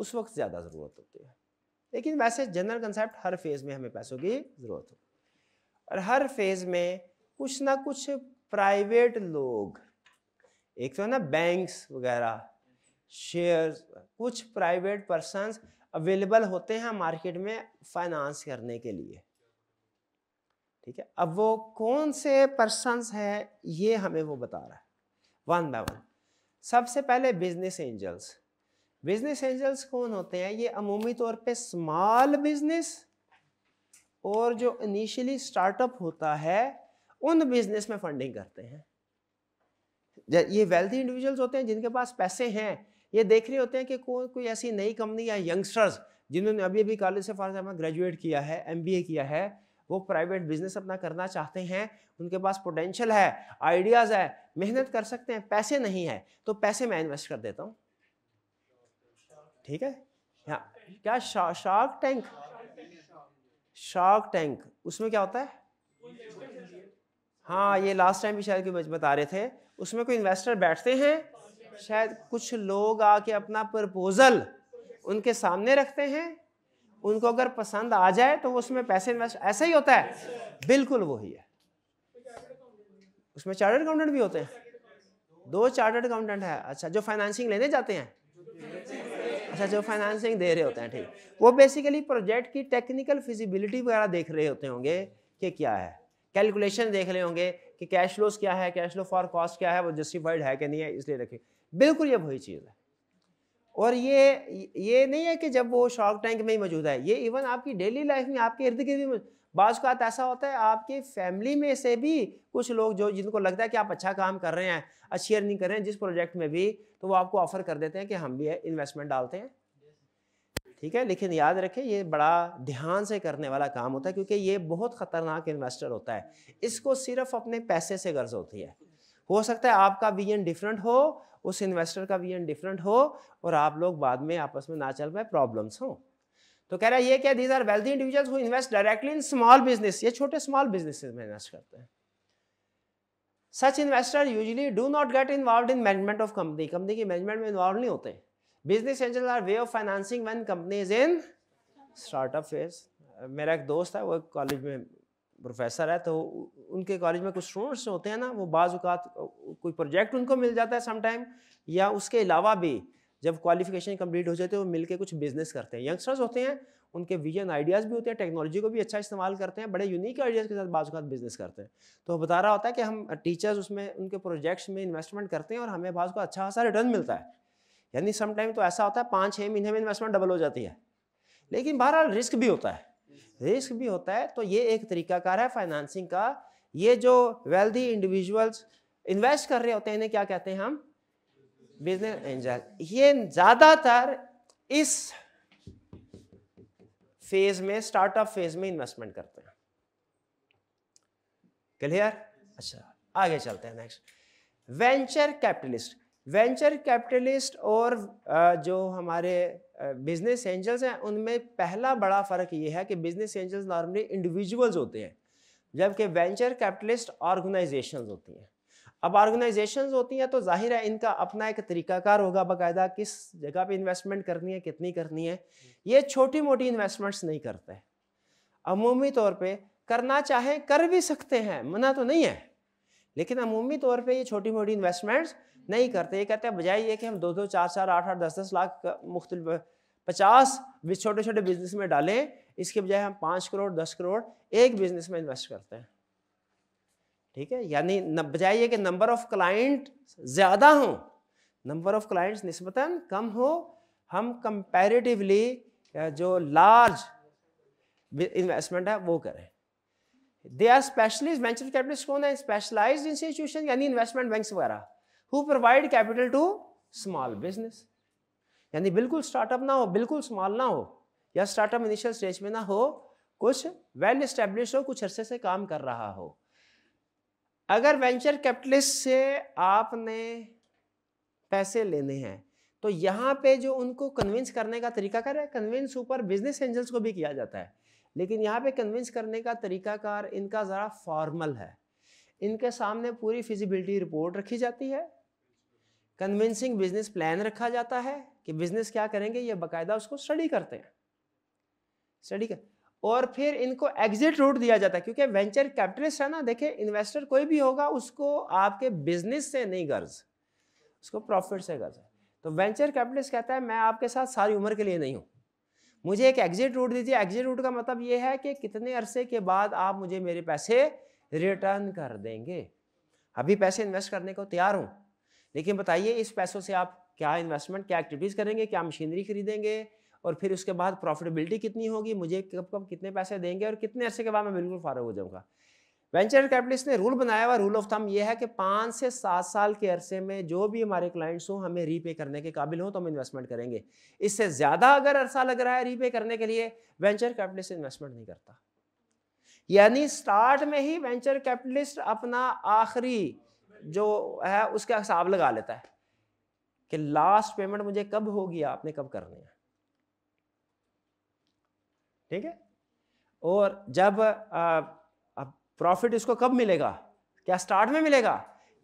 उस वक्त ज़्यादा ज़रूरत होती है लेकिन वैसे जनरल कंसेप्ट हर फेज़ में हमें पैसों की ज़रूरत हो और हर फेज़ में कुछ ना कुछ प्राइवेट लोग एक तो है ना बैंक्स वगैरह शेयर्स कुछ प्राइवेट पर्सनस अवेलेबल होते हैं मार्केट में फाइनेंस करने के लिए ठीक है अब वो कौन से पर्सनस है ये हमें वो बता रहा है वन बाय वन सबसे पहले बिजनेस एंजल्स बिजनेस एंजल्स कौन होते हैं ये अमूमी तौर पे स्मॉल बिजनेस और जो इनिशियली स्टार्टअप होता है उन बिजनेस में फंडिंग करते हैं ये वेल्थी इंडिविजुअल्स होते हैं जिनके पास पैसे हैं ये देख रहे होते हैं कि को, कोई ऐसी नई कंपनी या यंगस्टर्स जिन्होंने अभी अभी कॉलेज से फॉर एग्जाम्पल ग्रेजुएट किया है एम किया है वो प्राइवेट बिजनेस अपना करना चाहते हैं उनके पास पोटेंशियल है आइडियाज़ है मेहनत कर सकते हैं पैसे नहीं है तो पैसे मैं इन्वेस्ट कर देता हूँ ठीक है हाँ क्या शार्क टैंक शार्क टैंक उसमें क्या होता है हाँ ये लास्ट टाइम भी शायद बता रहे थे उसमें कोई इन्वेस्टर बैठते हैं शायद कुछ लोग आके अपना प्रपोजल उनके सामने रखते हैं उनको अगर पसंद आ जाए तो उसमें पैसे इन्वेस्ट ऐसा ही होता है बिल्कुल वही है उसमें चार्टर्ड अकाउंटेंट भी होते हैं दो चार्टर्ड अकाउंटेंट है अच्छा जो फाइनेंसिंग लेने जाते हैं अच्छा जो फाइनेंसिंग दे रहे होते हैं ठीक वो बेसिकली प्रोजेक्ट की टेक्निकल फिजिबिलिटी वगैरह देख रहे होते होंगे कि क्या है कैलकुलेशन देख रहे होंगे कि कैश फ्लोस क्या है कैश फ्लो फॉर कॉस्ट क्या है वो जस्टिफाइड है कि नहीं है इसलिए रखें बिल्कुल ये वही चीज़ है और ये ये नहीं है कि जब वो शॉक टैंक में ही मौजूद है ये इवन आपकी डेली लाइफ में आपके इर्द गिर्द भी बाज का ऐसा होता है आपके फैमिली में से भी कुछ लोग जो जिनको लगता है कि आप अच्छा काम कर रहे हैं अच्छी अर्निंग कर रहे हैं जिस प्रोजेक्ट में भी तो वो आपको ऑफर कर देते हैं कि हम भी इन्वेस्टमेंट डालते हैं ठीक है लेकिन याद रखें ये बड़ा ध्यान से करने वाला काम होता है क्योंकि ये बहुत ख़तरनाक इन्वेस्टर होता है इसको सिर्फ अपने पैसे से गर्ज होती है हो सकता है आपका विजन डिफरेंट हो उस इन्वेस्टर का वी डिफरेंट हो और आप लोग बाद में आपस में ना चल पाए प्रॉब्लम्स हो तो कह रहा है ये क्या these are wealthy individuals who invest directly in small business ये छोटे स्मॉल बिजनेस में इन्वेस्ट करते हैं such investor usually do not get involve in management of company company की मैनेजमेंट में इन्वॉल्व नहीं होते business angel are way of financing one company is in startup phase मेरा एक दोस्त है वो कॉलेज में प्रोफेसर है तो उनके कॉलेज में कुछ स्टूडेंट्स होते हैं ना वो बाज़ात कोई प्रोजेक्ट उनको मिल जाता है समटाइम या उसके अलावा भी जब क्वालिफिकेशन कंप्लीट हो जाती है वो मिलके कुछ बिजनेस करते हैं यंगस्टर्स होते हैं उनके विजन आइडियाज़ भी होते हैं टेक्नोलॉजी को भी अच्छा इस्तेमाल करते हैं बड़े यूनिक आइडियाज़ के साथ बाज़ात बिजनेस करते हैं तो बता रहा होता है कि हम टीचर्स उसमें उनके प्रोजेक्ट्स में इन्वेस्टमेंट करते हैं और हमें बाज़ को अच्छा खासा रिटर्न मिलता है यानी समटाइम तो ऐसा होता है पाँच छः महीने में इन्वेस्टमेंट डबल हो जाती है लेकिन बहरहाल रिस्क भी होता है रिस्क भी होता है तो ये एक तरीकाकार है फाइनेंसिंग का ये जो वेल्दी इंडिविजुअल्स इन्वेस्ट कर रहे होते हैं इन्हें क्या कहते हैं हम बिजनेस एंजल ये ज़्यादातर इस फेज में स्टार्टअप फेज में इन्वेस्टमेंट करते हैं क्लियर अच्छा आगे चलते हैं next venture capitalist venture capitalist और जो हमारे बिजनेस एंजल्स हैं उनमें पहला बड़ा फ़र्क ये है कि बिजनेस एंजल्स नॉर्मली इंडिविजुअल्स होते हैं जबकि वेंचर कैपिटलिस्ट ऑर्गेनाइजेशंस होती हैं अब ऑर्गेनाइजेशंस होती हैं तो जाहिर है इनका अपना एक तरीकाकार होगा बाकायदा किस जगह पे इन्वेस्टमेंट करनी है कितनी करनी है ये छोटी मोटी इन्वेस्टमेंट्स नहीं करते अमूमी तौर पे करना चाहे कर भी सकते हैं मना तो नहीं है लेकिन अमूमी तौर पे ये छोटी मोटी इन्वेस्टमेंट्स नहीं करते ये कहते हैं बजाय ये कि हम दो दो चार चार आठ आठ दस दस लाख मुख्त पचास छोटे छोटे बिजनेस में डालें इसके बजाय हम पाँच करोड़ दस करोड़ एक बिजनेस में इन्वेस्ट करते हैं ठीक है यानी बजाय ये कि नंबर ऑफ क्लाइंट ज़्यादा हों नंबर ऑफ क्लाइंट्स नस्बता कम हो हम कंपेरेटिवली जो लार्ज इन्वेस्टमेंट है वो करें they are specialist venture capitalist कौन है स्पेशलाइज इंस्टीट्यूशन यानी इन्वेस्टमेंट बैंक वगैरह who provide capital to small business यानी बिल्कुल स्टार्टअप ना हो बिल्कुल स्मॉल ना हो या स्टार्टअप इनिशियल स्टेज में ना हो कुछ वेल well स्टेब्लिश हो कुछ अरसे से काम कर रहा हो अगर वेंचर कैपिटलिस्ट से आपने पैसे लेने हैं तो यहाँ पे जो उनको कन्विंस करने का तरीका कर क्या है कन्विंस ऊपर बिजनेस एंजल्स को भी किया जाता है लेकिन यहाँ पे कन्विंस करने का तरीकाकार इनका ज़रा फॉर्मल है इनके सामने पूरी फिजिबिलिटी रिपोर्ट रखी जाती है कन्विंसिंग बिजनेस प्लान रखा जाता है कि बिजनेस क्या करेंगे ये बाकायदा उसको स्टडी करते हैं स्टडी कर और फिर इनको एग्जिट रूट दिया जाता है क्योंकि वेंचर कैपिटलिस्ट है ना देखिए इन्वेस्टर कोई भी होगा उसको आपके बिजनेस से नहीं गर्ज उसको प्रॉफिट से गर्ज है तो वेंचर कैपिटलिस्ट कहता है मैं आपके साथ सारी उम्र के लिए नहीं हूँ मुझे एक एग्जिट रूट दीजिए एग्जिट रूट का मतलब ये है कि कितने अरसे के बाद आप मुझे मेरे पैसे रिटर्न कर देंगे अभी पैसे इन्वेस्ट करने को तैयार हूँ लेकिन बताइए इस पैसों से आप क्या इन्वेस्टमेंट क्या एक्टिविटीज़ करेंगे क्या मशीनरी खरीदेंगे और फिर उसके बाद प्रॉफिटेबिलिटी कितनी होगी मुझे कब कब कितने पैसे देंगे और कितने अरसे के बाद मैं बिल्कुल फारग हो जाऊँगा वेंचर कैपिटलिस्ट ने रूल बनाया हुआ रूल ऑफ थम ये है कि पाँच से सात साल के अरसे में जो भी हमारे क्लाइंट्स हों हमें रीपे करने के काबिल हों तो हम इन्वेस्टमेंट करेंगे इससे ज़्यादा अगर अरसा लग रहा है रीपे करने के लिए वेंचर कैपिटलिस्ट इन्वेस्टमेंट नहीं करता यानी स्टार्ट में ही वेंचर कैपिटलिस्ट अपना आखिरी जो है उसका हिसाब लगा लेता है कि लास्ट पेमेंट मुझे कब होगी आपने कब करनी है ठीक है और जब आ, प्रॉफिट इसको कब मिलेगा क्या स्टार्ट में मिलेगा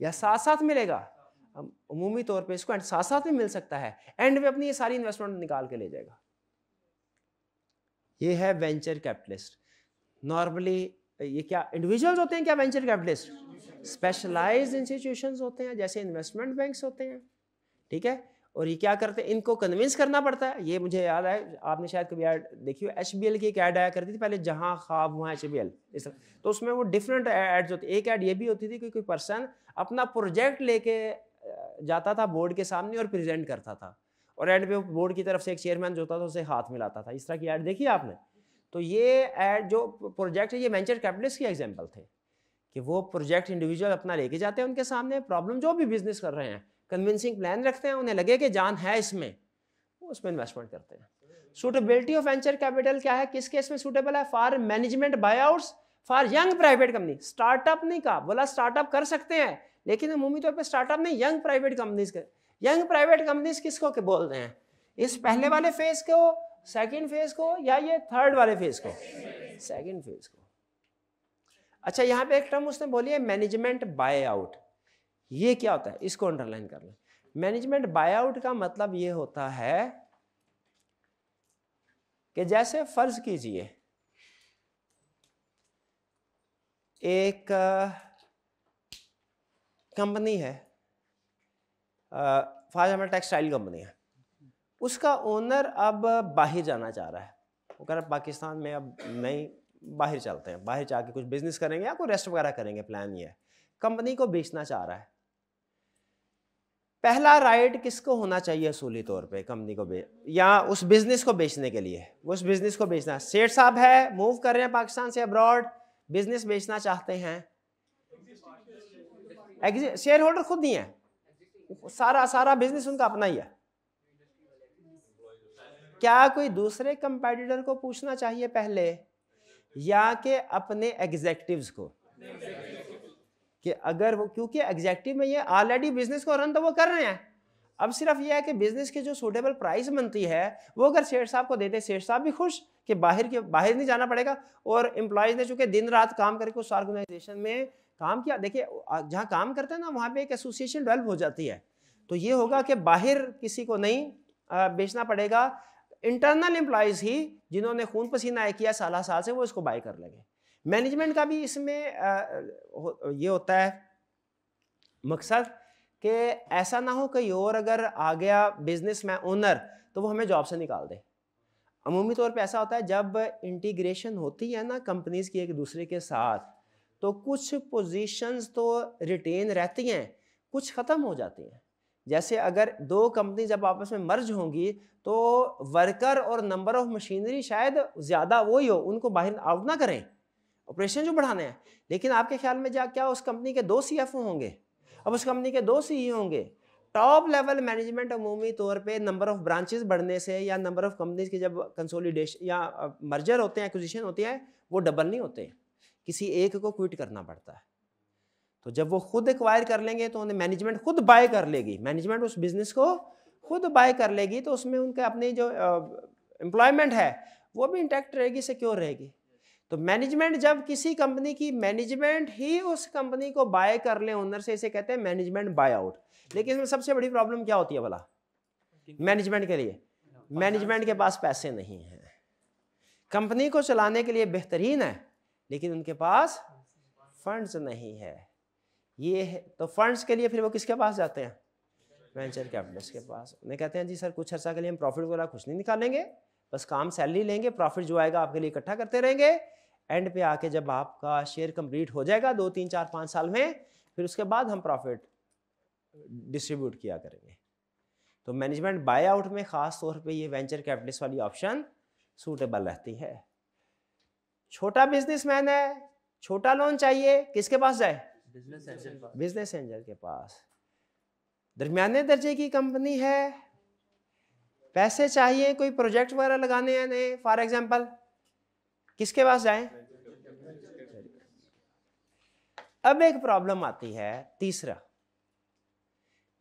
या साथ साथ मिलेगा अमूमी तौर पे इसको साथ साथ में मिल सकता है एंड में अपनी ये सारी इन्वेस्टमेंट निकाल के ले जाएगा ये है वेंचर कैपिटलिस्ट नॉर्मली ये क्या इंडिविजुअल्स होते हैं क्या वेंचर कैपिटलिस्ट स्पेशलाइज्ड इंस्टीट्यूशंस होते हैं जैसे इन्वेस्टमेंट बैंक्स होते हैं ठीक है और ये क्या करते हैं इनको कन्विंस करना पड़ता है ये मुझे याद है आपने शायद कभी ऐड देखी हो एच की एक ऐड आया करती थी पहले जहाँ खाब वहाँ एच बी एल इस तरह तो उसमें वो डिफरेंट एड्स होते एक ऐड ये भी होती थी कि कोई पर्सन अपना प्रोजेक्ट लेके जाता था बोर्ड के सामने और प्रेजेंट करता था और एंड पे बोर्ड की तरफ से एक चेयरमैन जो होता था उसे हाथ मिलाता था इस तरह की ऐड देखी आपने तो ये ऐड जो प्रोजेक्ट है ये वेंचर कैपिटलिस्ट की एग्जाम्पल थे कि वो प्रोजेक्ट इंडिविजुअल अपना लेके जाते हैं उनके सामने प्रॉब्लम जो भी बिजनेस कर रहे हैं कन्विंसिंग प्लान रखते हैं उन्हें लगे कि जान है इसमें वो उसमें इन्वेस्टमेंट करते हैं सूटेबिलिटी ऑफ वेंचर कैपिटल क्या है किस केस में सूटेबल है for management outs for young private company startup नहीं कहा बोला स्टार्टअप कर सकते हैं लेकिन अमूमी तौर पर स्टार्टअप नहीं यंग प्राइवेट कंपनीज के यंग प्राइवेट कंपनीज किसको के बोल रहे हैं इस पहले वाले फेज को सेकेंड फेज को या ये थर्ड वाले फेज को सेकेंड फेज को अच्छा यहाँ पे एक टर्म उसने बोली है मैनेजमेंट बाय आउट ये क्या होता है इसको अंडरलाइन कर लें मैनेजमेंट बायआउट का मतलब ये होता है कि जैसे फर्ज कीजिए एक कंपनी है फॉर एग्जाम्पल टेक्सटाइल कंपनी है उसका ओनर अब बाहर जाना चाह रहा है वो कह रहा है पाकिस्तान में अब नहीं बाहर चलते हैं बाहर जाके कुछ बिजनेस करेंगे या कोई रेस्ट वगैरह करेंगे प्लान ये है कंपनी को बेचना चाह रहा है पहला राइट किसको होना चाहिए असूली तौर पे कंपनी को या उस बिज़नेस को बेचने के लिए उस बिज़नेस को बेचना सेठ साहब है मूव कर रहे हैं पाकिस्तान से अब्रॉड बिज़नेस बेचना चाहते हैं शेयर होल्डर खुद ही है सारा सारा बिज़नेस उनका अपना ही है क्या कोई दूसरे कंपेटिटर को पूछना चाहिए पहले या के अपने एग्जेक्टिव को कि अगर वो क्योंकि एग्जैक्टिव में ये ऑलरेडी बिजनेस को रन तो वो कर रहे हैं अब सिर्फ ये है कि बिजनेस की जो सूटेबल प्राइस बनती है वो अगर सेठ साहब को देते सेठ साहब भी खुश कि बाहर के बाहर नहीं जाना पड़ेगा और एम्प्लॉयज़ ने चूंकि दिन रात काम करके उस ऑर्गेनाइजेशन में काम किया देखिए जहाँ काम करते हैं ना वहाँ पे एक एसोसिएशन डेवलप हो जाती है तो ये होगा कि बाहर किसी को नहीं बेचना पड़ेगा इंटरनल एम्प्लॉयज़ ही जिन्होंने खून पसीना किया साल साल से वो इसको बाय कर लेंगे मैनेजमेंट का भी इसमें ये होता है मकसद कि ऐसा ना हो कहीं और अगर आ गया बिजनेस मैन ओनर तो वो हमें जॉब से निकाल दे अमूमी तौर पे ऐसा होता है जब इंटीग्रेशन होती है ना कंपनीज की एक दूसरे के साथ तो कुछ पोजीशंस तो रिटेन रहती हैं कुछ ख़त्म हो जाती हैं जैसे अगर दो कंपनी जब आपस में मर्ज होंगी तो वर्कर और नंबर ऑफ मशीनरी शायद ज़्यादा वो ही हो उनको बाहर आउट ना करें ऑपरेशन जो बढ़ाने हैं लेकिन आपके ख्याल में जा क्या उस कंपनी के दो सी होंगे अब उस कंपनी के दो सी e होंगे टॉप लेवल मैनेजमेंट अमूमी तौर पे नंबर ऑफ ब्रांचेस बढ़ने से या नंबर ऑफ कंपनीज के जब कंसोलिडेशन या मर्जर होते हैं एक्विजिशन होती है वो डबल नहीं होते किसी एक को क्विट करना पड़ता है तो जब वो खुद एक्वायर कर लेंगे तो उन्हें मैनेजमेंट खुद बाय कर लेगी मैनेजमेंट उस बिजनेस को खुद बाय कर लेगी तो उसमें उनके अपनी जो एम्प्लॉयमेंट है वो भी इंटैक्ट रहेगी सिक्योर रहेगी तो मैनेजमेंट जब किसी कंपनी की मैनेजमेंट ही उस कंपनी को बाय कर ले ओनर से इसे कहते हैं मैनेजमेंट बाय आउट लेकिन इसमें सबसे बड़ी प्रॉब्लम क्या होती है भला मैनेजमेंट के लिए मैनेजमेंट के पास पैसे नहीं हैं कंपनी को चलाने के लिए बेहतरीन है लेकिन उनके पास फंड्स नहीं है ये है तो फंड्स के लिए फिर वो किसके पास जाते हैं वेंचर कैपिटल्स के पास उन्हें कहते हैं जी सर कुछ अर्सा के लिए हम प्रॉफिट वगैरह कुछ नहीं निकालेंगे बस काम सैलरी लेंगे प्रॉफिट जो आएगा आपके लिए इकट्ठा करते रहेंगे एंड पे आके जब आपका शेयर कंप्लीट हो जाएगा दो तीन चार पाँच साल में फिर उसके बाद हम प्रॉफिट डिस्ट्रीब्यूट किया करेंगे तो मैनेजमेंट बाय आउट में खास तौर पे ये वेंचर कैपिटलिस्ट वाली ऑप्शन सूटेबल रहती है छोटा बिजनेसमैन है छोटा लोन चाहिए किसके पास जाए बिजनेस एंजल के पास दरमियाने दर्जे की कंपनी है पैसे चाहिए कोई प्रोजेक्ट वगैरह लगाने हैं नए फॉर एग्जाम्पल किसके पास जाए अब एक प्रॉब्लम आती है तीसरा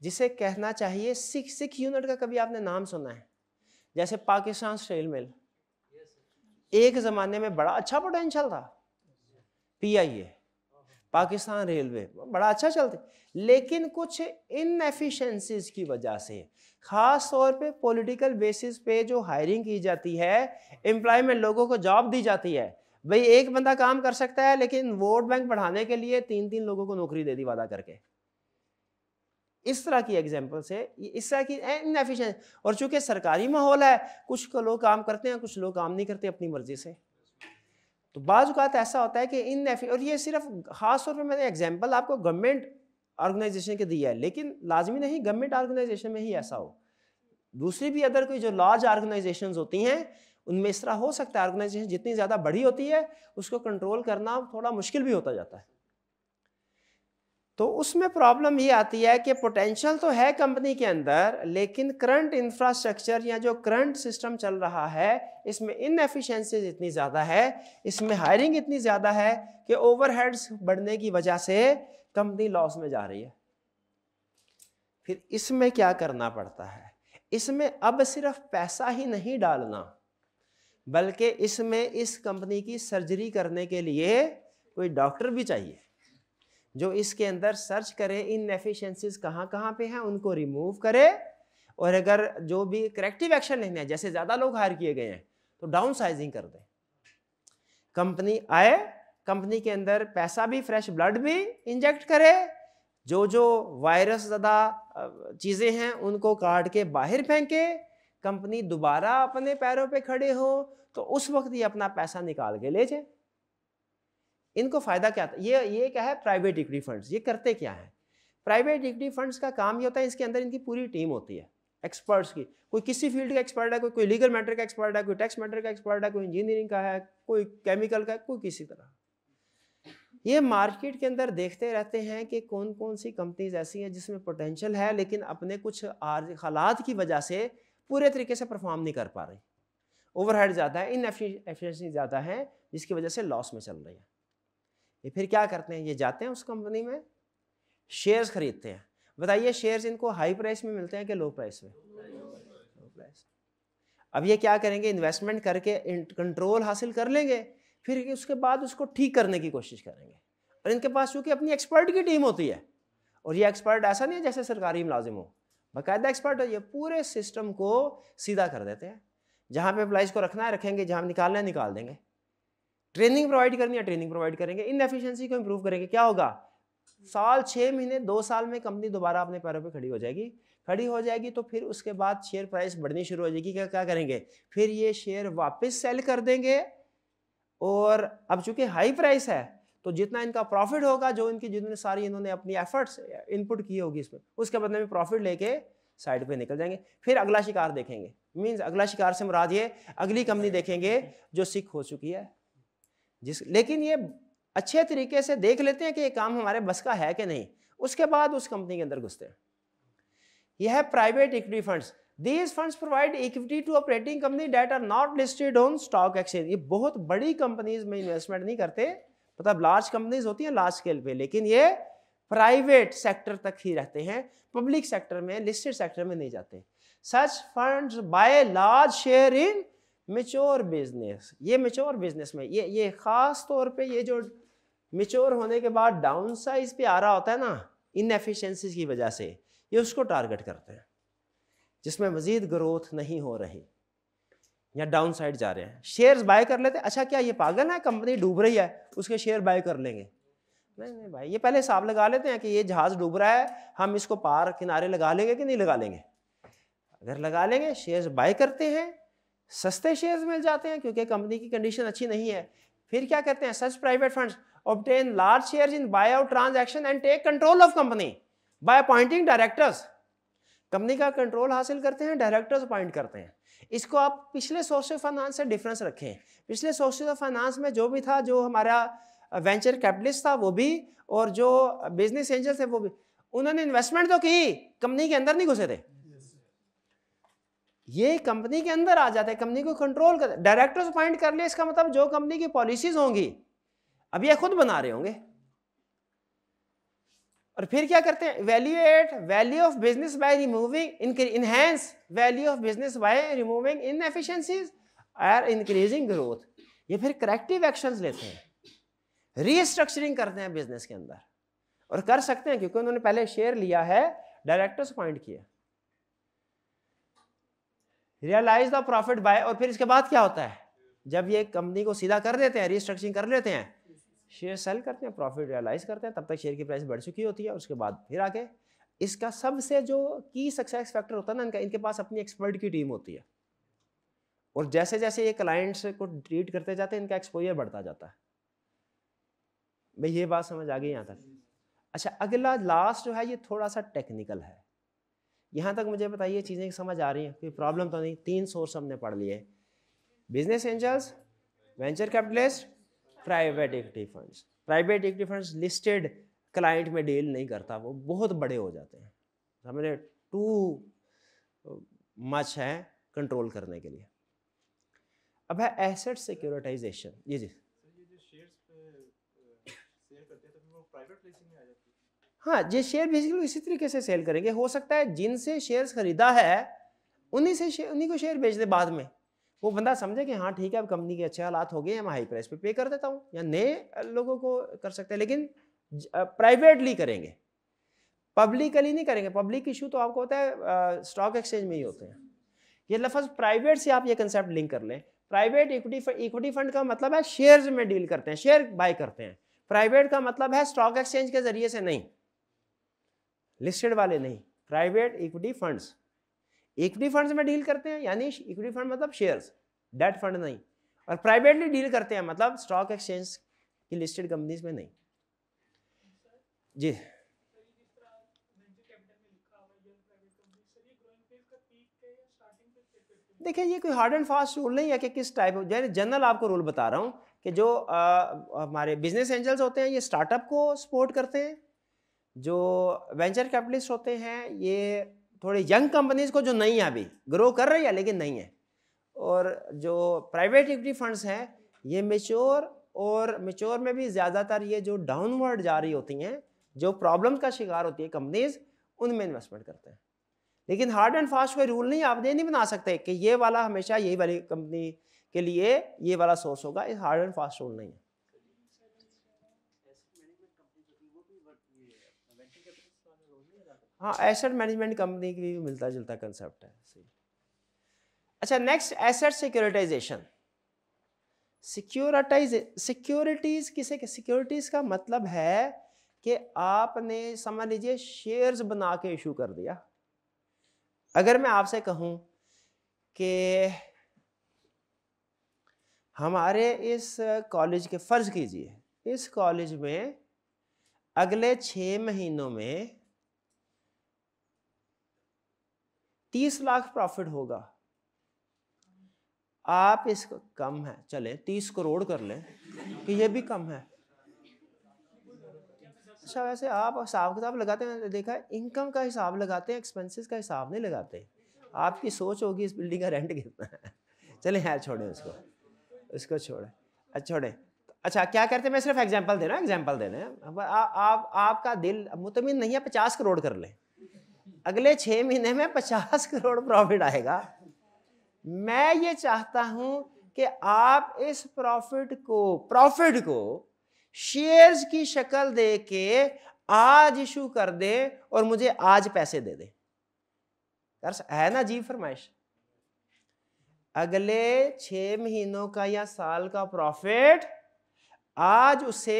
जिसे कहना चाहिए सिख सिख यूनिट का कभी आपने नाम सुना है जैसे पाकिस्तान स्टील मिल एक जमाने में बड़ा अच्छा पोटेंशियल था पीआईए पाकिस्तान रेलवे बड़ा अच्छा चलते लेकिन कुछ इनएफिशेंसीज की वजह से ख़ास तौर पे पॉलिटिकल बेसिस पे जो हायरिंग की जाती है एम्प्लॉयमेंट लोगों को जॉब दी जाती है भाई एक बंदा काम कर सकता है लेकिन वोट बैंक बढ़ाने के लिए तीन तीन लोगों को नौकरी दे दी वादा करके इस तरह की एग्जाम्पल से इस तरह की इनएफिशेंसी और चूंकि सरकारी माहौल है कुछ लोग काम करते हैं कुछ लोग काम नहीं करते अपनी मर्जी से तो बाज़ात ऐसा होता है कि इन और ये सिर्फ ख़ास तौर पर मैंने एग्जाम्पल आपको गवर्नमेंट ऑर्गेनाइजेशन के दिया है लेकिन लाजमी नहीं गवर्नमेंट ऑर्गेनाइजेशन में ही ऐसा हो दूसरी भी अदर कोई जो लार्ज ऑर्गेनाइजेशन होती हैं उनमें इस तरह हो सकता है ऑर्गेनाइजेशन जितनी ज़्यादा बड़ी होती है उसको कंट्रोल करना थोड़ा मुश्किल भी होता जाता है तो उसमें प्रॉब्लम ये आती है कि पोटेंशियल तो है कंपनी के अंदर लेकिन करंट इंफ्रास्ट्रक्चर या जो करंट सिस्टम चल रहा है इसमें इनएफिशिएंसीज इतनी ज़्यादा है इसमें हायरिंग इतनी ज़्यादा है कि ओवरहेड्स बढ़ने की वजह से कंपनी लॉस में जा रही है फिर इसमें क्या करना पड़ता है इसमें अब सिर्फ पैसा ही नहीं डालना बल्कि इसमें इस कंपनी की सर्जरी करने के लिए कोई डॉक्टर भी चाहिए जो इसके अंदर सर्च करे इन एफिशेंसीज कहाँ कहाँ पे हैं उनको रिमूव करे और अगर जो भी करेक्टिव एक्शन लेने हैं जैसे ज़्यादा लोग हायर किए गए हैं तो डाउन साइजिंग कर दें कंपनी आए कंपनी के अंदर पैसा भी फ्रेश ब्लड भी इंजेक्ट करे जो जो वायरस ज़्यादा चीज़ें हैं उनको काट के बाहर फेंके कंपनी दोबारा अपने पैरों पे खड़े हो तो उस वक्त ही अपना पैसा निकाल के ले जाए इनको फ़ायदा क्या था ये ये क्या है प्राइवेट इक्विटी फंड्स ये करते क्या है प्राइवेट इक्विटी फंड्स का काम ये होता है इसके अंदर इनकी पूरी टीम होती है एक्सपर्ट्स की कोई किसी फील्ड का एक्सपर्ट है कोई कोई लीगल मैटर का एक्सपर्ट है कोई टैक्स मैटर का एक्सपर्ट है कोई इंजीनियरिंग का है कोई केमिकल का है कोई किसी तरह ये मार्केट के अंदर देखते रहते हैं कि कौन कौन सी कंपनीज ऐसी हैं जिसमें पोटेंशियल है लेकिन अपने कुछ हालात की वजह से पूरे तरीके से परफॉर्म नहीं कर पा रही ओवरहेड ज़्यादा है इन एफिशिएंसी ज़्यादा है जिसकी वजह से लॉस में चल रही है ये फिर क्या करते हैं ये जाते हैं उस कंपनी में शेयर्स खरीदते हैं बताइए शेयर्स इनको हाई प्राइस में मिलते हैं कि लो प्राइस में लो प्राइस अब ये क्या करेंगे इन्वेस्टमेंट करके कंट्रोल हासिल कर लेंगे फिर उसके बाद उसको ठीक करने की कोशिश करेंगे और इनके पास चूँकि अपनी एक्सपर्ट की टीम होती है और ये एक्सपर्ट ऐसा नहीं है जैसे सरकारी मुलाजिम हो बाकायदा एक्सपर्ट है ये पूरे सिस्टम को सीधा कर देते हैं जहाँ पे एम्प्लाइज को रखना है रखेंगे जहाँ निकालना है निकाल देंगे ट्रेनिंग प्रोवाइड करनी है ट्रेनिंग प्रोवाइड करेंगे इन एफिशिएंसी को इंप्रूव करेंगे क्या होगा साल छः महीने दो साल में कंपनी दोबारा अपने पैरों पर खड़ी हो जाएगी खड़ी हो जाएगी तो फिर उसके बाद शेयर प्राइस बढ़नी शुरू हो जाएगी क्या क्या करेंगे फिर ये शेयर वापस सेल कर देंगे और अब चूंकि हाई प्राइस है तो जितना इनका प्रॉफिट होगा जो इनकी जितने सारी इन्होंने अपनी एफर्ट्स इनपुट की होगी इसमें उसके बदले में प्रॉफिट लेके साइड पे निकल जाएंगे फिर अगला शिकार देखेंगे मीन्स अगला शिकार से मुराद ये अगली कंपनी देखेंगे जो सिक हो चुकी है जिस लेकिन ये अच्छे तरीके से देख लेते हैं कि ये काम हमारे बस का है कि नहीं उसके बाद उस कंपनी के अंदर घुसते हैं यह है private equity funds these funds provide equity to operating company that are not listed on stock exchange ये बहुत बड़ी कंपनीज में इन्वेस्टमेंट नहीं करते मतलब लार्ज कंपनीज होती हैं लार्ज स्केल पे लेकिन ये प्राइवेट सेक्टर तक ही रहते हैं पब्लिक सेक्टर में लिस्टेड सेक्टर में नहीं जाते such funds buy large share in mature business ये मेच्योर बिजनेस में ये ये ख़ास तौर पे ये जो मेच्योर होने के बाद डाउन साइज पे आ रहा होता है ना इनएफिशेंसीज की वजह से ये उसको टारगेट करते हैं जिसमें मज़ीद ग्रोथ नहीं हो रही या डाउन साइड जा रहे हैं शेयर्स बाय कर लेते अच्छा क्या ये पागल है कंपनी डूब रही है उसके शेयर बाय कर लेंगे नहीं नहीं भाई ये पहले हिसाब लगा लेते हैं कि ये जहाज़ डूब रहा है हम इसको पार किनारे लगा लेंगे कि नहीं लगा लेंगे अगर लगा लेंगे शेयर्स बाय करते हैं सस्ते शेयर्स मिल जाते हैं क्योंकि कंपनी की कंडीशन अच्छी नहीं है फिर क्या कहते हैं such private funds obtain large share in buy out transaction and take control of company by appointing directors company का कंट्रोल हासिल करते हैं डायरेक्टर्स अपॉइंट करते हैं इसको आप पिछले सोर्स ऑफ फाइनेंस से डिफरेंस रखें पिछले सोर्स ऑफ फाइनेंस में जो भी था जो हमारा वेंचर कैपिटलिस्ट था वो भी और जो बिजनेस एंजल्स थे वो भी उन्होंने इन्वेस्टमेंट तो की कंपनी के अंदर नहीं घुसे थे ये कंपनी के अंदर आ जाता है कंपनी को कंट्रोल कर डायरेक्टर्स अपॉइंट कर लिए इसका मतलब जो कंपनी की पॉलिसीज होंगी अब ये खुद बना रहे होंगे और फिर क्या करते हैं value at value of business by removing enhance value of business by removing inefficiencies or increasing growth ये फिर करेक्टिव एक्शन लेते हैं रीस्ट्रक्चरिंग करते हैं बिजनेस के अंदर और कर सकते हैं क्योंकि उन्होंने पहले शेयर लिया है डायरेक्टर्स अपॉइंट किया रियलाइज द प्रॉफिट बाय और फिर इसके बाद क्या होता है जब ये कंपनी को सीधा कर देते हैं रिस्ट्रक्चरिंग कर लेते हैं शेयर सेल करते हैं प्रॉफिट रियलाइज करते हैं तब तक शेयर की प्राइस बढ़ चुकी होती है उसके बाद फिर आके इसका सबसे जो की सक्सेस फैक्टर होता है ना इनका इनके पास अपनी एक्सपर्ट की टीम होती है और जैसे जैसे ये क्लाइंट्स को ट्रीट करते जाते हैं इनका एक्सपोजर बढ़ता जाता है भाई ये बात समझ आ गई यहाँ तक अच्छा अगला लास्ट जो है ये थोड़ा सा टेक्निकल है यहाँ तक मुझे बताइए चीज़ें समझ आ रही हैं कोई प्रॉब्लम तो नहीं तीन सोर्स हमने पढ़ लिए business angels venture capitalist private equity funds private equity funds listed client में डील नहीं करता वो बहुत बड़े हो जाते हैं हमने टू मच uh, है कंट्रोल करने के लिए अब है एसेट सिक्योरिटाइजेशन ये जी हाँ ये शेयर बेसिकली इसी तरीके से सेल करेंगे हो सकता है जिनसे शेयर्स खरीदा है उन्हीं से उन्हीं को शेयर बेच दे बाद में वो बंदा समझे कि हाँ ठीक है अब कंपनी के अच्छे हालात हो गए मैं हाई प्राइस पे पे कर देता हूँ या नए लोगों को कर सकते हैं लेकिन प्राइवेटली करेंगे पब्लिकली नहीं करेंगे पब्लिक इशू तो आपको होता है स्टॉक एक्सचेंज में ही होते हैं ये लफज प्राइवेट से आप ये कंसेप्ट लिंक कर लें प्राइवेट इक्विटी इक्विटी फंड का मतलब है शेयर्स में डील करते हैं शेयर बाय करते हैं प्राइवेट का मतलब है स्टॉक एक्सचेंज के जरिए से नहीं लिस्टेड वाले नहीं private equity funds equity funds में डील करते हैं यानी इक्विटी फंड मतलब शेयर्स डेट फंड नहीं और प्राइवेटली डील करते हैं मतलब स्टॉक एक्सचेंज की लिस्टेड कंपनीज में नहीं जी देखिए ये कोई हार्ड एंड फास्ट रूल नहीं है कि किस टाइप जैसे जनरल आपको रूल बता रहा हूँ कि जो आ, हमारे बिजनेस एंजल्स होते हैं ये स्टार्टअप को सपोर्ट करते हैं जो वेंचर कैपिटलिस्ट होते हैं ये थोड़े यंग कंपनीज को जो नहीं है अभी ग्रो कर रही है लेकिन नहीं है और जो प्राइवेट इक्विटी फंड्स हैं ये मेच्योर और मेच्योर में भी ज़्यादातर ये जो डाउनवर्ड जा रही होती हैं जो प्रॉब्लम का शिकार होती है कंपनीज उनमें इन्वेस्टमेंट करते हैं लेकिन हार्ड एंड फास्ट कोई रूल नहीं आप ये नहीं बना सकते कि ये वाला हमेशा यही वाली कंपनी के लिए ये वाला सोर्स होगा ये हार्ड एंड फास्ट रूल नहीं है हाँ एसेट मैनेजमेंट कंपनी के लिए भी मिलता जुलता कंसेप्ट है सही अच्छा next asset securitisation securitise securities किसे सिक्योरिटीज़ का मतलब है कि आपने समझ लीजिए शेयर्स बना के इशू कर दिया अगर मैं आपसे कहूं कि हमारे इस कॉलेज के फ़र्ज़ कीजिए इस कॉलेज में अगले छः महीनों में तीस लाख प्रॉफिट होगा आप इसको कम है चले तीस करोड़ कर ले कि ये भी कम है अच्छा वैसे आप हिसाब किताब लगाते हैं देखा इनकम का हिसाब लगाते हैं एक्सपेंसेस का हिसाब नहीं लगाते आपकी सोच होगी इस बिल्डिंग का रेंट कितना है चले है छोड़ें उसको उसको छोड़ें अच्छा छोड़ें अच्छा क्या करते हैं मैं सिर्फ एग्जाम्पल दे रहा हूँ एग्जाम्पल दे रहे हैं आप आपका दिल मुतमिन नहीं है पचास करोड़ कर लें अगले छः महीने में पचास करोड़ प्रॉफिट आएगा मैं ये चाहता हूं कि आप इस प्रॉफिट को प्रॉफिट को शेयर्स की शक्ल दे के आज इशू कर दे और मुझे आज पैसे दे दे है ना जी फरमाइश अगले छ महीनों का या साल का प्रॉफिट आज उसे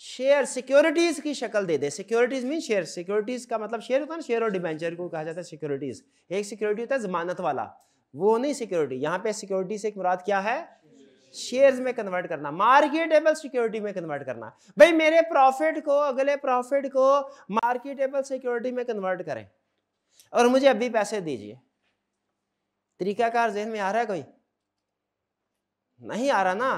शेयर सिक्योरिटीज की शक्ल दे दे सिक्योरिटीज मीन शेयर सिक्योरिटीज का मतलब शेयर होता है ना शेयर और डिबेंचर को कहा जाता है सिक्योरिटीज एक सिक्योरिटी होता है जमानत वाला वो नहीं सिक्योरिटी यहाँ पे सिक्योरिटी से एक मुराद क्या है शेयर्स में कन्वर्ट करना मार्केटेबल सिक्योरिटी में कन्वर्ट करना भाई मेरे प्रॉफिट को अगले प्रॉफिट को मार्केटेबल सिक्योरिटी में कन्वर्ट करें और मुझे अभी पैसे दीजिए तरीकाकार जहन में आ रहा है कोई नहीं आ रहा ना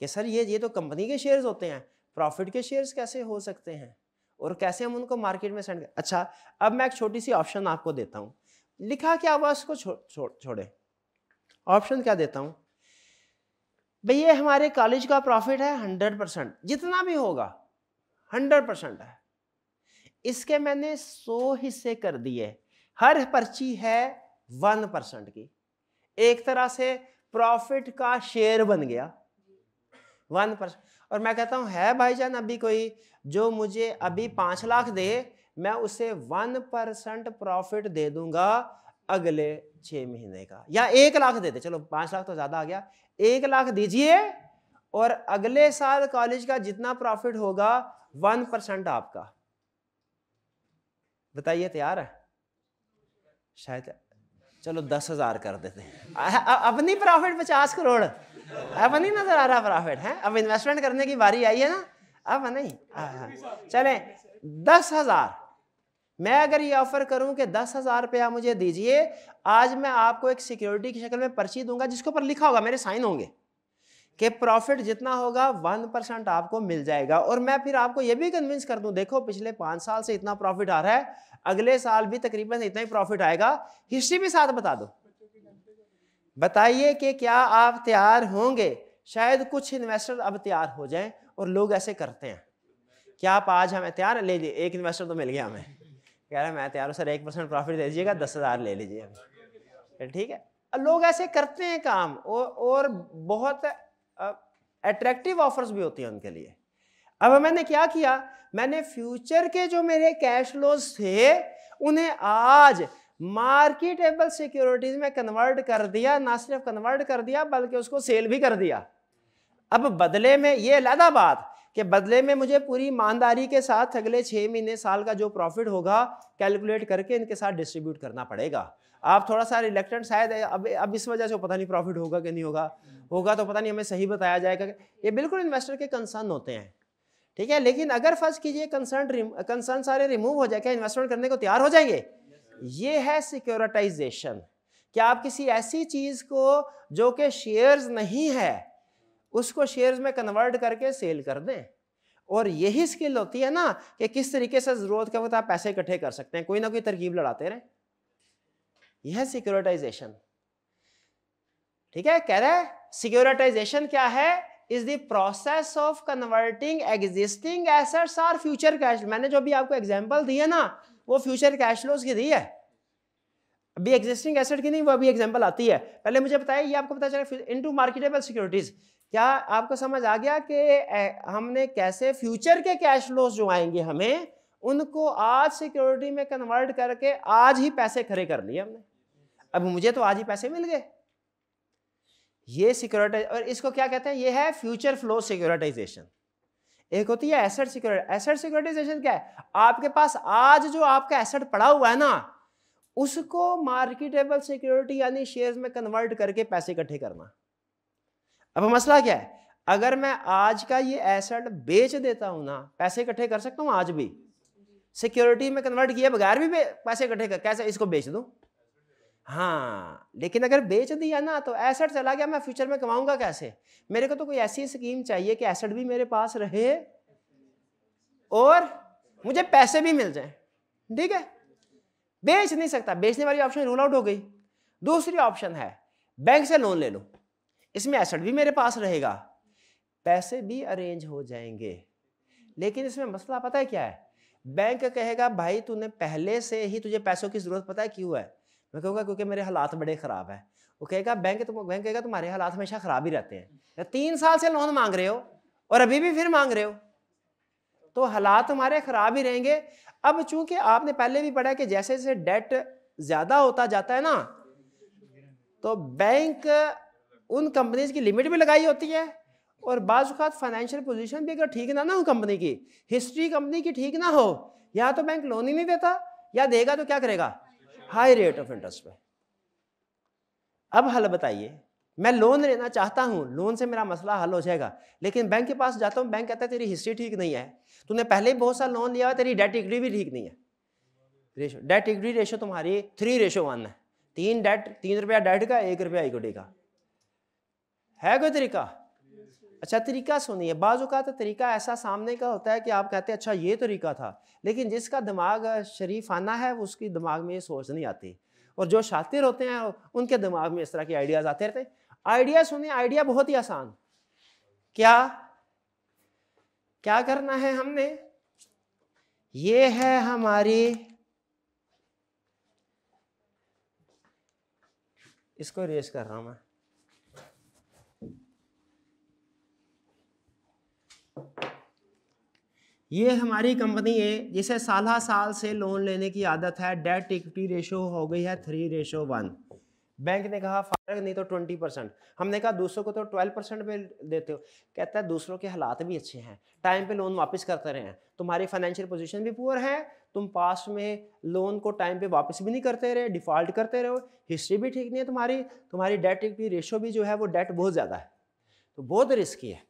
कि सर ये ये तो कंपनी के शेयर्स होते हैं प्रॉफिट के शेयर्स कैसे हो सकते हैं और कैसे हम उनको मार्केट में सेंड अच्छा अब मैं एक छोटी सी ऑप्शन आपको देता हूँ लिखा क्या हुआ उसको छो, छो, छोड़े ऑप्शन क्या देता हूँ भैया हमारे कॉलेज का प्रॉफिट है हंड्रेड परसेंट जितना भी होगा हंड्रेड परसेंट है इसके मैंने सौ हिस्से कर दिए हर पर्ची है वन परसेंट की एक तरह से प्रॉफिट का शेयर बन गया वन परसेंट और मैं कहता हूँ है भाईजान अभी कोई जो मुझे अभी पाँच लाख दे मैं उसे वन परसेंट प्रॉफिट दे दूंगा अगले छः महीने का या एक लाख दे दे चलो पाँच लाख तो ज़्यादा आ गया एक लाख दीजिए और अगले साल कॉलेज का जितना प्रॉफिट होगा वन परसेंट आपका बताइए तैयार है शायद चलो दस हज़ार कर देते हैं अपनी प्रॉफिट पचास करोड़ अब नहीं नजर आ रहा प्रॉफिट है अब इन्वेस्टमेंट करने की बारी आई है ना अब नहीं हाँ, हाँ। चले दस हजार मैं अगर ये ऑफर करूं कि दस हजार रुपया मुझे दीजिए आज मैं आपको एक सिक्योरिटी की शक्ल में पर्ची दूंगा जिसके ऊपर लिखा होगा मेरे साइन होंगे कि प्रॉफिट जितना होगा वन परसेंट आपको मिल जाएगा और मैं फिर आपको ये भी कन्विंस कर दूं देखो पिछले पांच साल से इतना प्रॉफिट आ रहा है अगले साल भी तकरीबन इतना ही प्रॉफिट आएगा हिस्ट्री भी साथ बता दो बताइए कि क्या आप तैयार होंगे शायद कुछ इन्वेस्टर अब तैयार हो जाएं और लोग ऐसे करते हैं क्या आप आज हमें तैयार ले लीजिए एक इन्वेस्टर तो मिल गया हमें कह रहा है मैं तैयार हूँ सर एक परसेंट प्रॉफिट दे दीजिएगा दस हज़ार ले लीजिए तो ठीक है लोग ऐसे करते हैं काम और, और बहुत अट्रैक्टिव ऑफर्स भी होती हैं उनके लिए अब मैंने क्या किया मैंने फ्यूचर के जो मेरे कैश फ्लोज थे उन्हें आज मार्केटेबल सिक्योरिटीज में कन्वर्ट कर दिया ना सिर्फ कन्वर्ट कर दिया बल्कि उसको सेल भी कर दिया अब बदले में ये अलहदा बात कि बदले में मुझे पूरी ईमानदारी के साथ अगले छः महीने साल का जो प्रॉफिट होगा कैलकुलेट करके इनके साथ डिस्ट्रीब्यूट करना पड़ेगा आप थोड़ा सा रिलेक्टेंट शायद अब अब इस वजह से पता नहीं प्रॉफिट होगा कि नहीं होगा होगा तो पता नहीं हमें सही बताया जाएगा ये बिल्कुल इन्वेस्टर के कंसर्न होते हैं ठीक है लेकिन अगर फर्ज कीजिए कंसर्न कंसर्न सारे रिमूव हो जाए क्या इन्वेस्टमेंट करने को तैयार हो जाएंगे ये है सिक्योरिटाइजेशन कि आप किसी ऐसी चीज को जो कि शेयर्स नहीं है उसको शेयर्स में कन्वर्ट करके सेल कर दें और यही स्किल होती है ना कि किस तरीके से जरूरत के वक्त आप पैसे इकट्ठे कर सकते हैं कोई ना कोई तरकीब लड़ाते रहे यह सिक्योरिटाइजेशन ठीक है कह रहे सिक्योरिटाइजेशन क्या है is the process of converting existing assets और फ्यूचर कैश मैंने जो भी आपको एग्जांपल दिए ना वो फ्यूचर कैश फ्लोज की दी है अभी एग्जिस्टिंग एसेट की नहीं वो अभी एग्जाम्पल आती है पहले मुझे बताया ये आपको पता चला इन टू मार्केटेबल सिक्योरिटीज क्या आपको समझ आ गया कि हमने कैसे फ्यूचर के कैश फ्लोज जो आएंगे हमें उनको आज सिक्योरिटी में कन्वर्ट करके आज ही पैसे खड़े कर लिए हमने अब मुझे तो आज ही पैसे मिल गए ये सिक्योरिटाइज और इसको क्या कहते हैं ये है फ्यूचर फ्लो सिक्योरिटाइजेशन एक होती है एसेट सिक्योरिटी एसेट सिक्योरिटाइजेशन क्या है आपके पास आज जो आपका एसेट पड़ा हुआ है ना उसको मार्केटेबल सिक्योरिटी यानी शेयर्स में कन्वर्ट करके पैसे इकट्ठे करना अब मसला क्या है अगर मैं आज का ये एसेट बेच देता हूं ना पैसे इकट्ठे कर सकता हूं आज भी सिक्योरिटी में कन्वर्ट किए बगैर भी पैसे इकट्ठे कर कैसे इसको बेच दूं हाँ लेकिन अगर बेच दिया ना तो एसेट चला गया मैं फ्यूचर में कमाऊंगा कैसे मेरे को तो कोई ऐसी स्कीम चाहिए कि एसेट भी मेरे पास रहे और मुझे पैसे भी मिल जाए ठीक है बेच नहीं सकता बेचने वाली ऑप्शन रूल आउट हो गई दूसरी ऑप्शन है बैंक से लोन ले लो इसमें एसेट भी मेरे पास रहेगा पैसे भी अरेंज हो जाएंगे लेकिन इसमें मसला पता है क्या है बैंक कहेगा भाई तूने पहले से ही तुझे पैसों की जरूरत पता है क्यों है મે કહેગા કે કે મેરે हालात બડે ખરાબ હે ઓ કહેગા બેંક તુમ બેંક કહેગા تمہارے हालात હમેશા ખરાબ હી રહેતે હે તીન સાલ સે લોન માંગ રહે હો ઓર અબહી ભી ફિર માંગ રહે હો તો हालात हमारे ખરાબ હી રહેંગે અબ ચુકે આપને પહેલે ભી પડા હે કે જૈસે જૈસે ડેટ જ્યાદા હોતા જાતા હે ના તો બેંક ઉન કંપનીઝ કી લિમિટ મે લગાઈ હોતી હે ઓર બાઝુખત ફાઇનાન્શિયલ પોઝિશન ભી અગર ઠીક ના હો કંપની કી હિસ્ટરી કંપની કી ઠીક ના હો યા તો બેંક લોન હી ન દેતા યા દેગા તો ક્યા કરેગા हाई रेट ऑफ इंटरेस्ट पे अब हल बताइए मैं लोन लेना चाहता हूँ लोन से मेरा मसला हल हो जाएगा लेकिन बैंक के पास जाता हूँ बैंक कहता है तेरी हिस्ट्री ठीक नहीं है तूने पहले ही बहुत सा लोन लिया हुआ तेरी डेट इक्विटी भी ठीक नहीं है रेशो डेट इक्विटी रेशो तुम्हारी थ्री रेशो वन है तीन डेट तीन रुपया डेट का एक रुपया इक्विटी का है कोई तरीका अच्छा तरीका सुनिए है तो तरीका ऐसा सामने का होता है कि आप कहते हैं अच्छा ये तरीका था लेकिन जिसका दिमाग शरीफ आना है उसकी दिमाग में ये सोच नहीं आती और जो शातिर होते हैं उनके दिमाग में इस तरह के आइडियाज़ आते रहते आइडिया सुनिए आइडिया बहुत ही आसान क्या क्या करना है हमने ये है हमारी इसको रेस कर रहा हूं मैं ये हमारी कंपनी है जिसे साल साल से लोन लेने की आदत है डेट इक्विटी रेशो हो गई है थ्री रेशो वन बैंक ने कहा फर्क नहीं तो ट्वेंटी परसेंट हमने कहा दूसरों को तो ट्वेल्व परसेंट पे देते हो कहता है दूसरों के हालात भी अच्छे हैं टाइम पे लोन वापस करते रहे हैं तुम्हारी फाइनेंशियल पोजीशन भी पुअर है तुम पास में लोन को टाइम पे वापस भी नहीं करते रहे डिफ़ॉल्ट करते रहो हिस्ट्री भी ठीक नहीं है तुम्हारी तुम्हारी डेट इक्विटी रेशो भी जो है वो डेट बहुत ज़्यादा है तो बहुत रिस्की है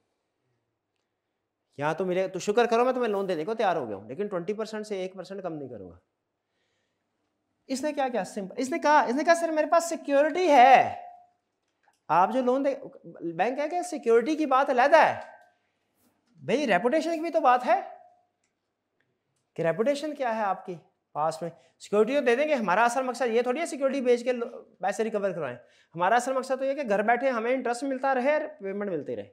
यहाँ तो मिलेगा तो शुक्र करो मैं तुम्हें लोन देने को तैयार हो गया हूँ लेकिन ट्वेंटी परसेंट से एक परसेंट कम नहीं करूँगा इसने क्या क्या सिंपल इसने कहा इसने कहा सर मेरे पास सिक्योरिटी है आप जो लोन दे बैंक है क्या सिक्योरिटी की बात अलहदा है भाई रेपुटेशन की भी तो बात है कि रेपुटेशन क्या है आपकी पास में सिक्योरिटी तो दे देंगे हमारा असल मकसद ये थोड़ी है सिक्योरिटी बेच के पैसे रिकवर करवाएं हमारा असल मकसद तो ये कि घर बैठे हमें इंटरेस्ट मिलता रहे पेमेंट मिलती रहे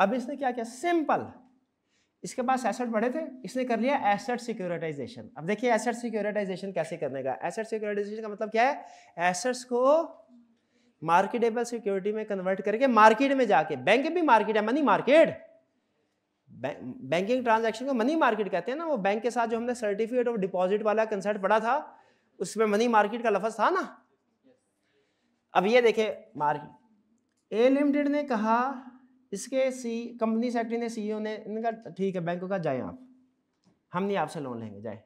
अब इसने क्या किया सिंपल इसके पास एसेट बढ़े थे इसने कर लिया एसेट सिक्योरिटाइजेशन अब देखिए एसेट सिक्योरिटाइजेशन कैसे करने का एसेट सिक्योरिटाइजेशन का मतलब क्या है एसेट्स को मार्केटेबल सिक्योरिटी में कन्वर्ट करके मार्केट में जाके बैंक भी मार्केट है मनी मार्केट बैंकिंग ट्रांजैक्शन को मनी मार्केट कहते हैं ना वो बैंक के साथ जो हमने सर्टिफिकेट ऑफ डिपॉजिट वाला कंसर्ट पढ़ा था उसमें मनी मार्केट का लफज था ना अब ये देखे मार्केट ए लिमिटेड ने कहा इसके सी कंपनी सेक्रेटरी ने सीईओ e ने इनका ठीक है बैंकों का जाए आप हम नहीं आपसे लोन लेंगे जाए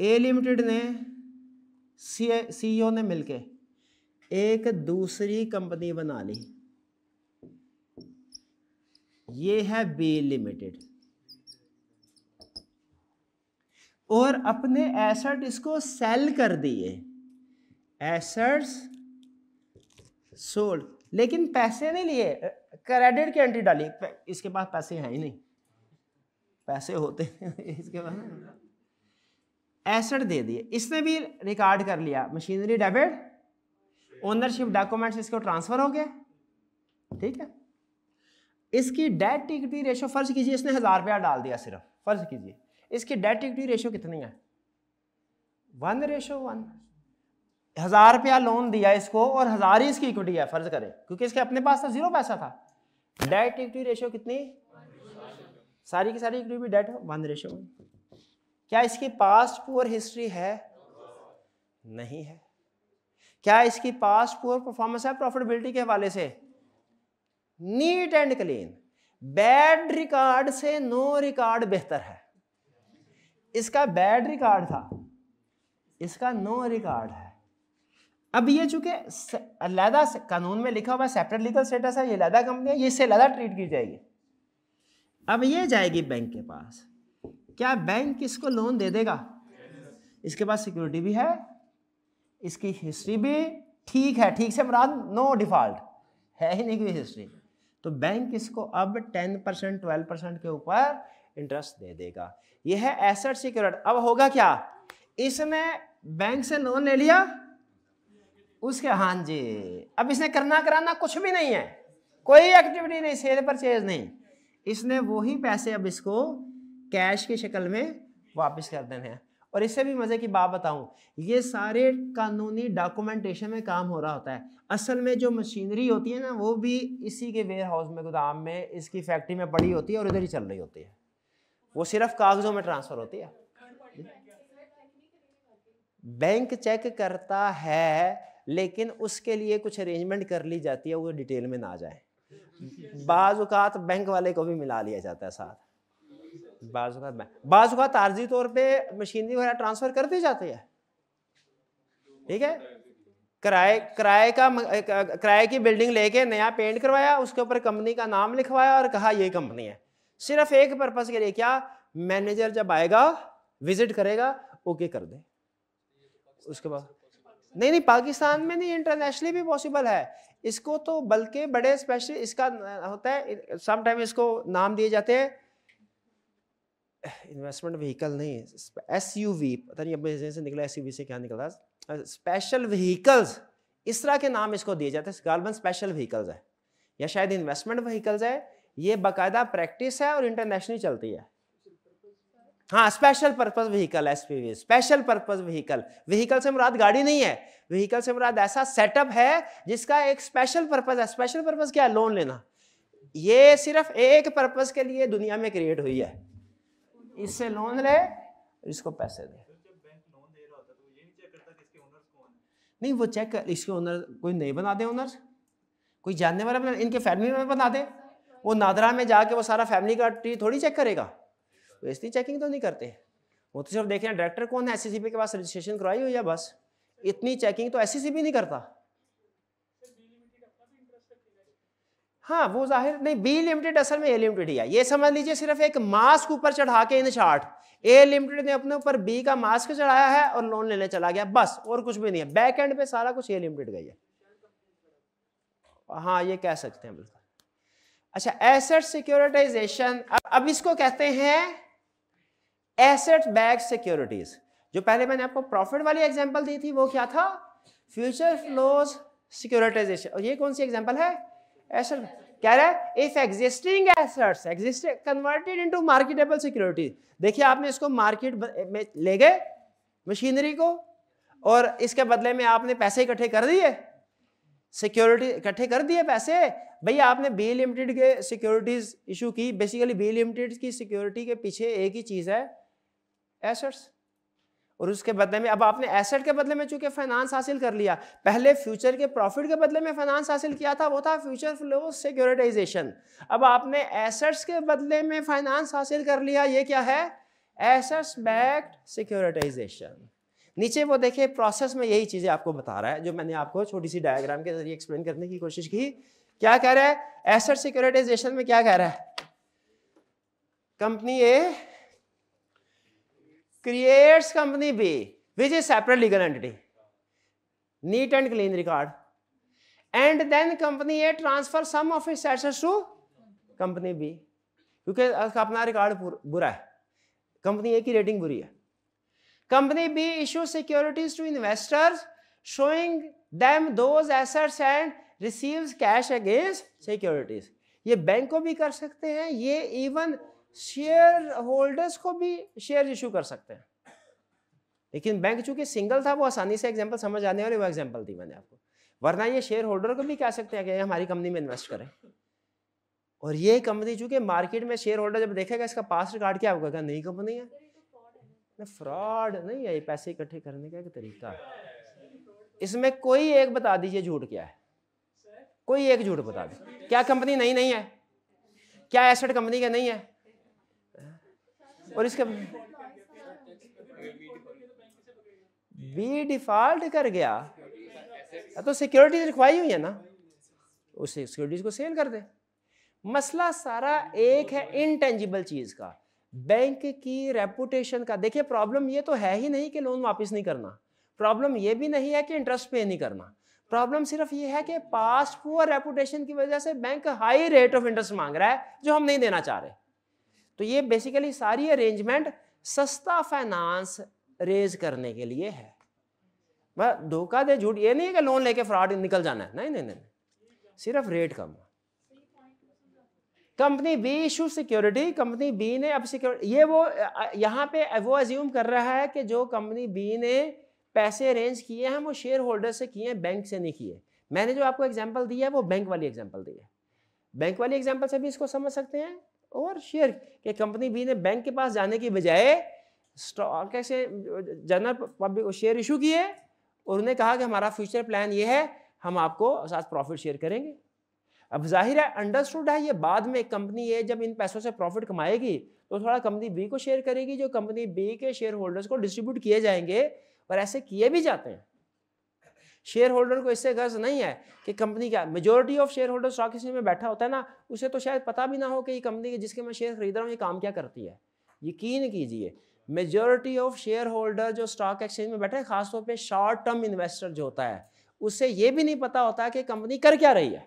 ए लिमिटेड ने सी सीईओ e, e ने मिलके एक दूसरी कंपनी बना ली ये है बी लिमिटेड और अपने एसेट इसको सेल कर दिए एसर्स सोल्ड लेकिन पैसे नहीं लिए क्रेडिट की एंट्री डाली इसके पास पैसे हैं ही नहीं पैसे होते इसके पास एसेट दे दिए इसने भी रिकॉर्ड कर लिया मशीनरी डेबिट ओनरशिप डॉक्यूमेंट्स इसको ट्रांसफर हो गया ठीक है इसकी डेट इक्विटी रेशो फर्ज कीजिए इसने हज़ार रुपया डाल दिया सिर्फ फर्ज कीजिए इसकी डेट इक्विटी रेशो कितनी है वन रेशो वन हज़ार रुपया लोन दिया इसको और हज़ार ही इसकी इक्विटी है फर्ज करें क्योंकि इसके अपने पास तो जीरो पैसा था डेट इक्विटी रेशियो कितनी सारी की सारी इक्विटी भी डेट वन रेशियो में क्या इसकी पास्ट पुअर हिस्ट्री है नहीं है क्या इसकी पास्ट पुअर परफॉर्मेंस है प्रॉफिटेबिलिटी के हवाले से neat and clean bad record से नो रिकॉर्ड बेहतर है इसका बैड रिकॉर्ड था इसका नो रिकॉर्ड है अब ये चूंकि अलहदा कानून में लिखा हुआ सेपरेट लीगल स्टेटस है ये अलहदा कंपनी है ये इससे अलहदा ट्रीट की जाएगी अब ये जाएगी बैंक के पास क्या बैंक किसको लोन दे देगा इसके पास सिक्योरिटी भी है इसकी हिस्ट्री भी ठीक है ठीक से मुराद नो डिफॉल्ट है ही नहीं कोई हिस्ट्री तो बैंक इसको अब टेन परसेंट ट्वेल्व परसेंट के ऊपर इंटरेस्ट दे देगा यह है एसेट सिक्योरिटी अब होगा क्या इसने बैंक से लोन ले लिया उसके हाँ जी अब इसने करना कराना कुछ भी नहीं है कोई एक्टिविटी नहीं सेल परचेज नहीं इसने वही पैसे अब इसको कैश की शक्ल में वापस कर देने हैं और इससे भी मज़े की बात बताऊं ये सारे कानूनी डॉक्यूमेंटेशन में काम हो रहा होता है असल में जो मशीनरी होती है ना वो भी इसी के वेयर हाउस में गोदाम में इसकी फैक्ट्री में पड़ी होती है और इधर ही चल रही होती है वो सिर्फ कागजों में ट्रांसफर होती है बैंक चेक करता है लेकिन उसके लिए कुछ अरेंजमेंट कर ली जाती है वो डिटेल में ना जाए बाज़ात बैंक वाले को भी मिला लिया जाता है साथ बाज़ात बैंक बाज़ात आर्जी तौर पे मशीनरी वगैरह ट्रांसफ़र कर दी जाती है ठीक है किराए किराए का किराए की बिल्डिंग लेके नया पेंट करवाया उसके ऊपर कंपनी का नाम लिखवाया और कहा ये कंपनी है सिर्फ एक पर्पज़ के लिए क्या मैनेजर जब आएगा विजिट करेगा ओके कर दे उसके बाद नहीं नहीं पाकिस्तान में नहीं इंटरनेशनली भी पॉसिबल है इसको तो बल्कि बड़े स्पेशल इसका होता है समटाइम इसको नाम दिए जाते हैं इन्वेस्टमेंट व्हीकल नहीं एस यू वी पता नहीं अपने से निकला एस यू वी से क्या निकला स्पेशल व्हीकल्स इस तरह के नाम इसको दिए जाते हैं गालबन स्पेशल व्हीकल्स है या शायद इन्वेस्टमेंट व्हीकल्स है ये बाकायदा प्रैक्टिस है और इंटरनेशनली चलती है हाँ special purpose vehicle S special purpose vehicle vehicle से मुराद गाड़ी नहीं है व्हीकल से मुराद ऐसा सेटअप है जिसका एक स्पेशल पर्पज है स्पेशल पर्पज क्या है लोन लेना ये सिर्फ एक पर्पज के लिए दुनिया में क्रिएट हुई है इससे लोन ले इसको पैसे दे नहीं वो चेक कर इसके ओनर कोई नहीं बना दे ओनर कोई जानने वाला बना इनके फैमिली में बना दे वो नादरा में जाके वो सारा फैमिली का ट्री थोड़ी चेक करेगा बेजती तो चेकिंग तो नहीं करते वो तो सिर्फ देखें डायरेक्टर कौन है एस के पास रजिस्ट्रेशन करवाई हुई है बस इतनी चेकिंग तो एस नहीं करता हाँ वो जाहिर नहीं बी लिमिटेड असल में ए लिमिटेड ही है ये समझ लीजिए सिर्फ एक मास्क ऊपर चढ़ा के इन शार्ट ए लिमिटेड ने अपने ऊपर बी का मास्क चढ़ाया है और लोन लेने चला गया बस और कुछ भी नहीं है बैक एंड पे सारा कुछ ए लिमिटेड गई है हाँ ये कह सकते हैं बिल्कुल अच्छा एसेट सिक्योरिटाइजेशन अब अब इसको कहते हैं एसेट बैग सिक्योरिटीज जो पहले मैंने आपको प्रॉफिट वाली एग्जाम्पल दी थी वो क्या था फ्यूचर फ्लोज सिक्योरिटाइजेशन और ये कौन सी एग्जाम्पल है एसेट कह रहा है if existing assets existing converted into marketable securities देखिए आपने इसको मार्केट में ले गए मशीनरी को और इसके बदले में आपने पैसे इकट्ठे कर दिए सिक्योरिटी इकट्ठे कर दिए पैसे भैया आपने बी लिमिटेड के सिक्योरिटीज इशू की बेसिकली बी लिमिटेड की सिक्योरिटी के पीछे एक ही चीज़ है एसेट्स और उसके बदले में अब आपने एसेट के बदले में चूंकि फाइनेंस हासिल कर लिया पहले फ्यूचर के प्रॉफिट के बदले में फाइनेंस हासिल किया था वो था फ्यूचर फ्लो सिक्योरिटाइजेशन अब आपने एसेट्स के बदले में फाइनेंस हासिल कर लिया ये क्या है एसेट्स बैक्ड सिक्योरिटाइजेशन नीचे वो देखिए प्रोसेस में यही चीज़ें आपको बता रहा है जो मैंने आपको छोटी सी डायग्राम के जरिए एक्सप्लेन करने की कोशिश की क्या कह रहा है एसेट सिक्योरिटाइजेशन में क्या कह रहा है company A creates company B, which is separate legal entity, neat and clean record. And then company A transfer some of its assets to company B. क्योंकि अपना रिकॉर्ड बुरा है कंपनी ए की रेटिंग बुरी है company B issue securities to investors showing them those assets and receives cash against securities ये बैंक को भी कर सकते हैं ये इवन शेयर होल्डर्स को भी शेयर इशू कर सकते हैं लेकिन बैंक चूंकि सिंगल था वो आसानी से एग्जाम्पल समझ आने वाली वो एग्जाम्पल दी मैंने आपको वरना ये शेयर होल्डर को भी कह सकते हैं कि हमारी कंपनी में इन्वेस्ट करें और ये कंपनी चूंकि मार्केट में शेयर होल्डर जब देखेगा इसका पास रिकार्ड क्या होगा नई कंपनी है फ्रॉड नहीं है ये पैसे इकट्ठे करने का एक तरीका है इसमें कोई एक बता दीजिए झूठ क्या है कोई एक झूठ बता दीजिए क्या कंपनी नहीं नहीं है क्या एसेट कंपनी का नहीं है और इसके बी डिफॉल्ट कर गया हाँ, तो सिक्योरिटीज रखवाई हुई है ना उसे सिक्योरिटीज को सेल कर दे मसला सारा एक है इनटेंजिबल चीज का बैंक की रेपुटेशन का देखिए प्रॉब्लम ये तो है ही नहीं कि लोन वापस नहीं करना प्रॉब्लम ये भी नहीं है कि इंटरेस्ट पे नहीं करना प्रॉब्लम सिर्फ ये है कि पास्ट पुअर रेपुटेशन की वजह से bank high rate of interest मांग रहा है जो हम नहीं देना चाह रहे तो ये बेसिकली सारी अरेंजमेंट सस्ता फाइनेंस रेज करने के लिए है मैं धोखा दे झूठ ये नहीं है कि लोन लेके फ्रॉड निकल जाना है नहीं नहीं नहीं, सिर्फ रेट कम company B issue security company B ने अब सिक्योरिटी ये वो यहाँ पे वो एज्यूम कर रहा है कि जो कंपनी बी ने पैसे अरेंज किए हैं वो शेयर होल्डर से किए हैं बैंक से नहीं किए मैंने जो आपको एग्जाम्पल दिया है वो बैंक वाली एग्जाम्पल दी है बैंक वाली एग्जाम्पल से भी इसको समझ सकते हैं और शेयर के कंपनी बी ने बैंक के पास जाने के बजाय स्टॉक कैसे जनरल पब्लिक को शेयर इशू किए और उन्हें कहा कि हमारा फ्यूचर प्लान ये है हम आपको साथ प्रॉफिट शेयर करेंगे अब जाहिर है अंडरस्टूड है ये बाद में एक कंपनी है जब इन पैसों से प्रॉफिट कमाएगी तो थोड़ा कंपनी बी को शेयर करेगी जो कंपनी बी के शेयर होल्डर्स को डिस्ट्रीब्यूट किए जाएंगे और ऐसे किए भी जाते हैं शेयर होल्डर को इससे गर्ज नहीं है कि कंपनी क्या majority of share holder stock exchange में बैठा होता है ना उसे तो शायद पता भी ना हो कि ये कंपनी जिसके मैं शेयर खरीद रहा हूँ ये काम क्या करती है यकीन कीजिए मेजोरिटी ऑफ शेयर होल्डर जो स्टॉक एक्सचेंज में बैठे हैं खासतौर पर शॉर्ट टर्म इन्वेस्टर जो होता है उसे ये भी नहीं पता होता कि कंपनी कर क्या रही है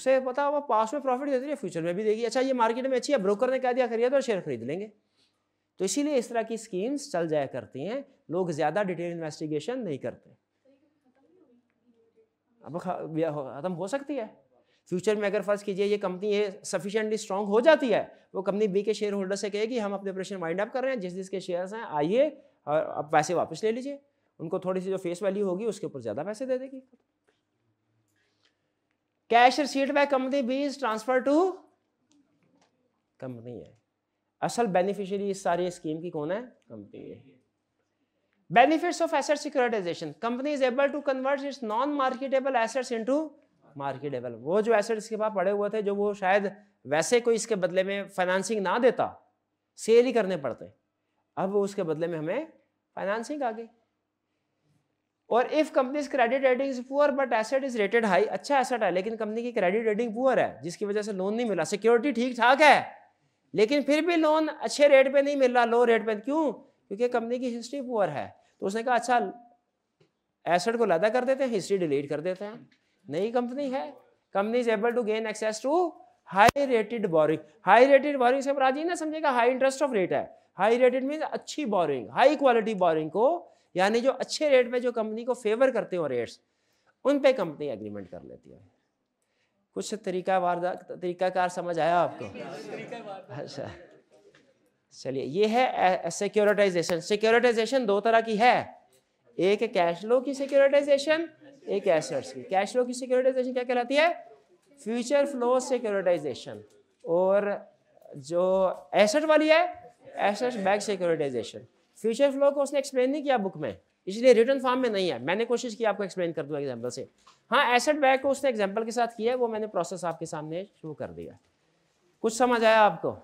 उसे पता वो पास में प्रॉफिट देती है फ्यूचर में भी देगी अच्छा ये मार्केट में अच्छी है ब्रोकर ने कह दिया खरीदा तो शेयर खरीद लेंगे तो इसीलिए इस तरह की स्कीम्स चल जाया करती हैं लोग ज़्यादा डिटेल इन्वेस्टिगेशन नहीं करते अब ख़त्म हो सकती है फ्यूचर में अगर फर्ज कीजिए ये कंपनी ये सफिशेंटली स्ट्रांग हो जाती है वो कंपनी बी के शेयर होल्डर से कहेगी हम अपने ऑपरेशन वाइंड अप कर रहे हैं जिस जिसके शेयर्स हैं आइए और अब पैसे वापस ले लीजिए उनको थोड़ी सी जो फेस वैल्यू होगी उसके ऊपर ज़्यादा पैसे दे देगी cash receipt by company is transfer to company है असल बेनिफिशियरी इस सारी स्कीम की कौन है कंपनी है benefits of asset securitisation company is able to convert its non marketable assets into marketable वो जो एसेट्स के पास पड़े हुए थे जो वो शायद वैसे कोई इसके बदले में फाइनेंसिंग ना देता सेल ही करने पड़ते अब वो उसके बदले में हमें फाइनेंसिंग आ गई और if companies credit rating poor but asset is rated high अच्छा एसेट है लेकिन कंपनी की क्रेडिट रेटिंग पुअर है जिसकी वजह से लोन नहीं मिला सिक्योरिटी ठीक ठाक है लेकिन फिर भी लोन अच्छे रेट पे नहीं मिल रहा लो रेट पे क्यों क्योंकि कंपनी की हिस्ट्री पुअर है तो उसने कहा अच्छा एसेट को लादा कर देते हैं हिस्ट्री डिलीट कर देते हैं नई कंपनी है company is able to gain access to high rated borrowing high rated borrowing से राजी ना समझेगा हाई इंटरेस्ट ऑफ रेट है हाई रेटेड मीन अच्छी बोरिंग हाई क्वालिटी बोरिंग को यानी जो अच्छे रेट पे जो कंपनी को फेवर करते हो रेट्स उन पे कंपनी एग्रीमेंट कर लेती है कुछ तरीका वारदात तरीकाकार समझ आया आपको अच्छा चलिए ये है सिक्योरिटाइजेशन सिक्योरिटाइजेशन दो तरह की है एक कैश लो की सिक्योरिटाइजेशन एक एसेट्स की कैश लो की सिक्योरिटाइजेशन क्या कहलाती है फ्यूचर फ्लो सिक्योरिटाइजेशन और जो एसेट वाली है asset back securitisation future flow को उसने एक्सप्लेन नहीं किया बुक में इसलिए रिटर्न फॉर्म में नहीं है मैंने कोशिश की आपको एक्सप्लेन कर दूँ एग्जाम्पल से हाँ एसेट बैक को उसने एग्जाम्पल के साथ किया है वो मैंने प्रोसेस आपके सामने शुरू कर दिया कुछ समझ आया आपको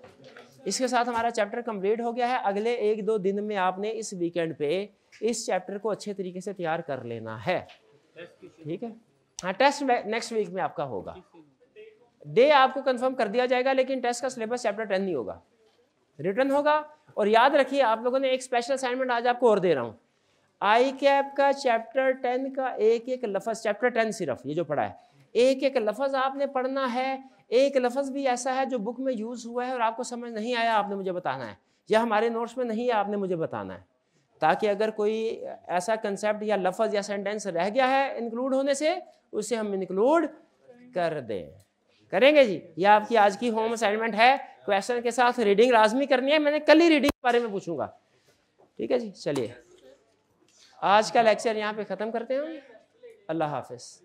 इसके साथ हमारा चैप्टर कंप्लीट हो गया है अगले एक दो दिन में आपने इस वीकेंड पे इस चैप्टर को अच्छे तरीके से तैयार कर लेना है ठीक है हाँ टेस्ट नेक्स्ट वीक में आपका होगा डे आपको कंफर्म कर दिया जाएगा लेकिन टेस्ट का सिलेबस चैप्टर टेन नहीं होगा रिटर्न होगा और याद रखिए आप लोगों ने एक स्पेशल असाइनमेंट आज आपको और दे रहा हूँ आई कैप का चैप्टर टेन का एक एक लफज चैप्टर टेन सिर्फ ये जो पढ़ा है एक एक लफज आपने पढ़ना है एक लफज भी ऐसा है जो बुक में यूज़ हुआ है और आपको समझ नहीं आया आपने मुझे बताना है या हमारे नोट्स में नहीं है आपने मुझे बताना है ताकि अगर कोई ऐसा कंसेप्ट या लफज या सेंटेंस रह गया है इंक्लूड होने से उसे हम इंक्लूड कर दें करेंगे जी यह आपकी आज की होम असाइनमेंट है क्वेश्चन के साथ रीडिंग लाजमी करनी है मैंने कल ही रीडिंग के बारे में पूछूंगा ठीक है जी चलिए आज का लेक्चर यहाँ पे ख़त्म करते हैं हम अल्लाह हाफिज़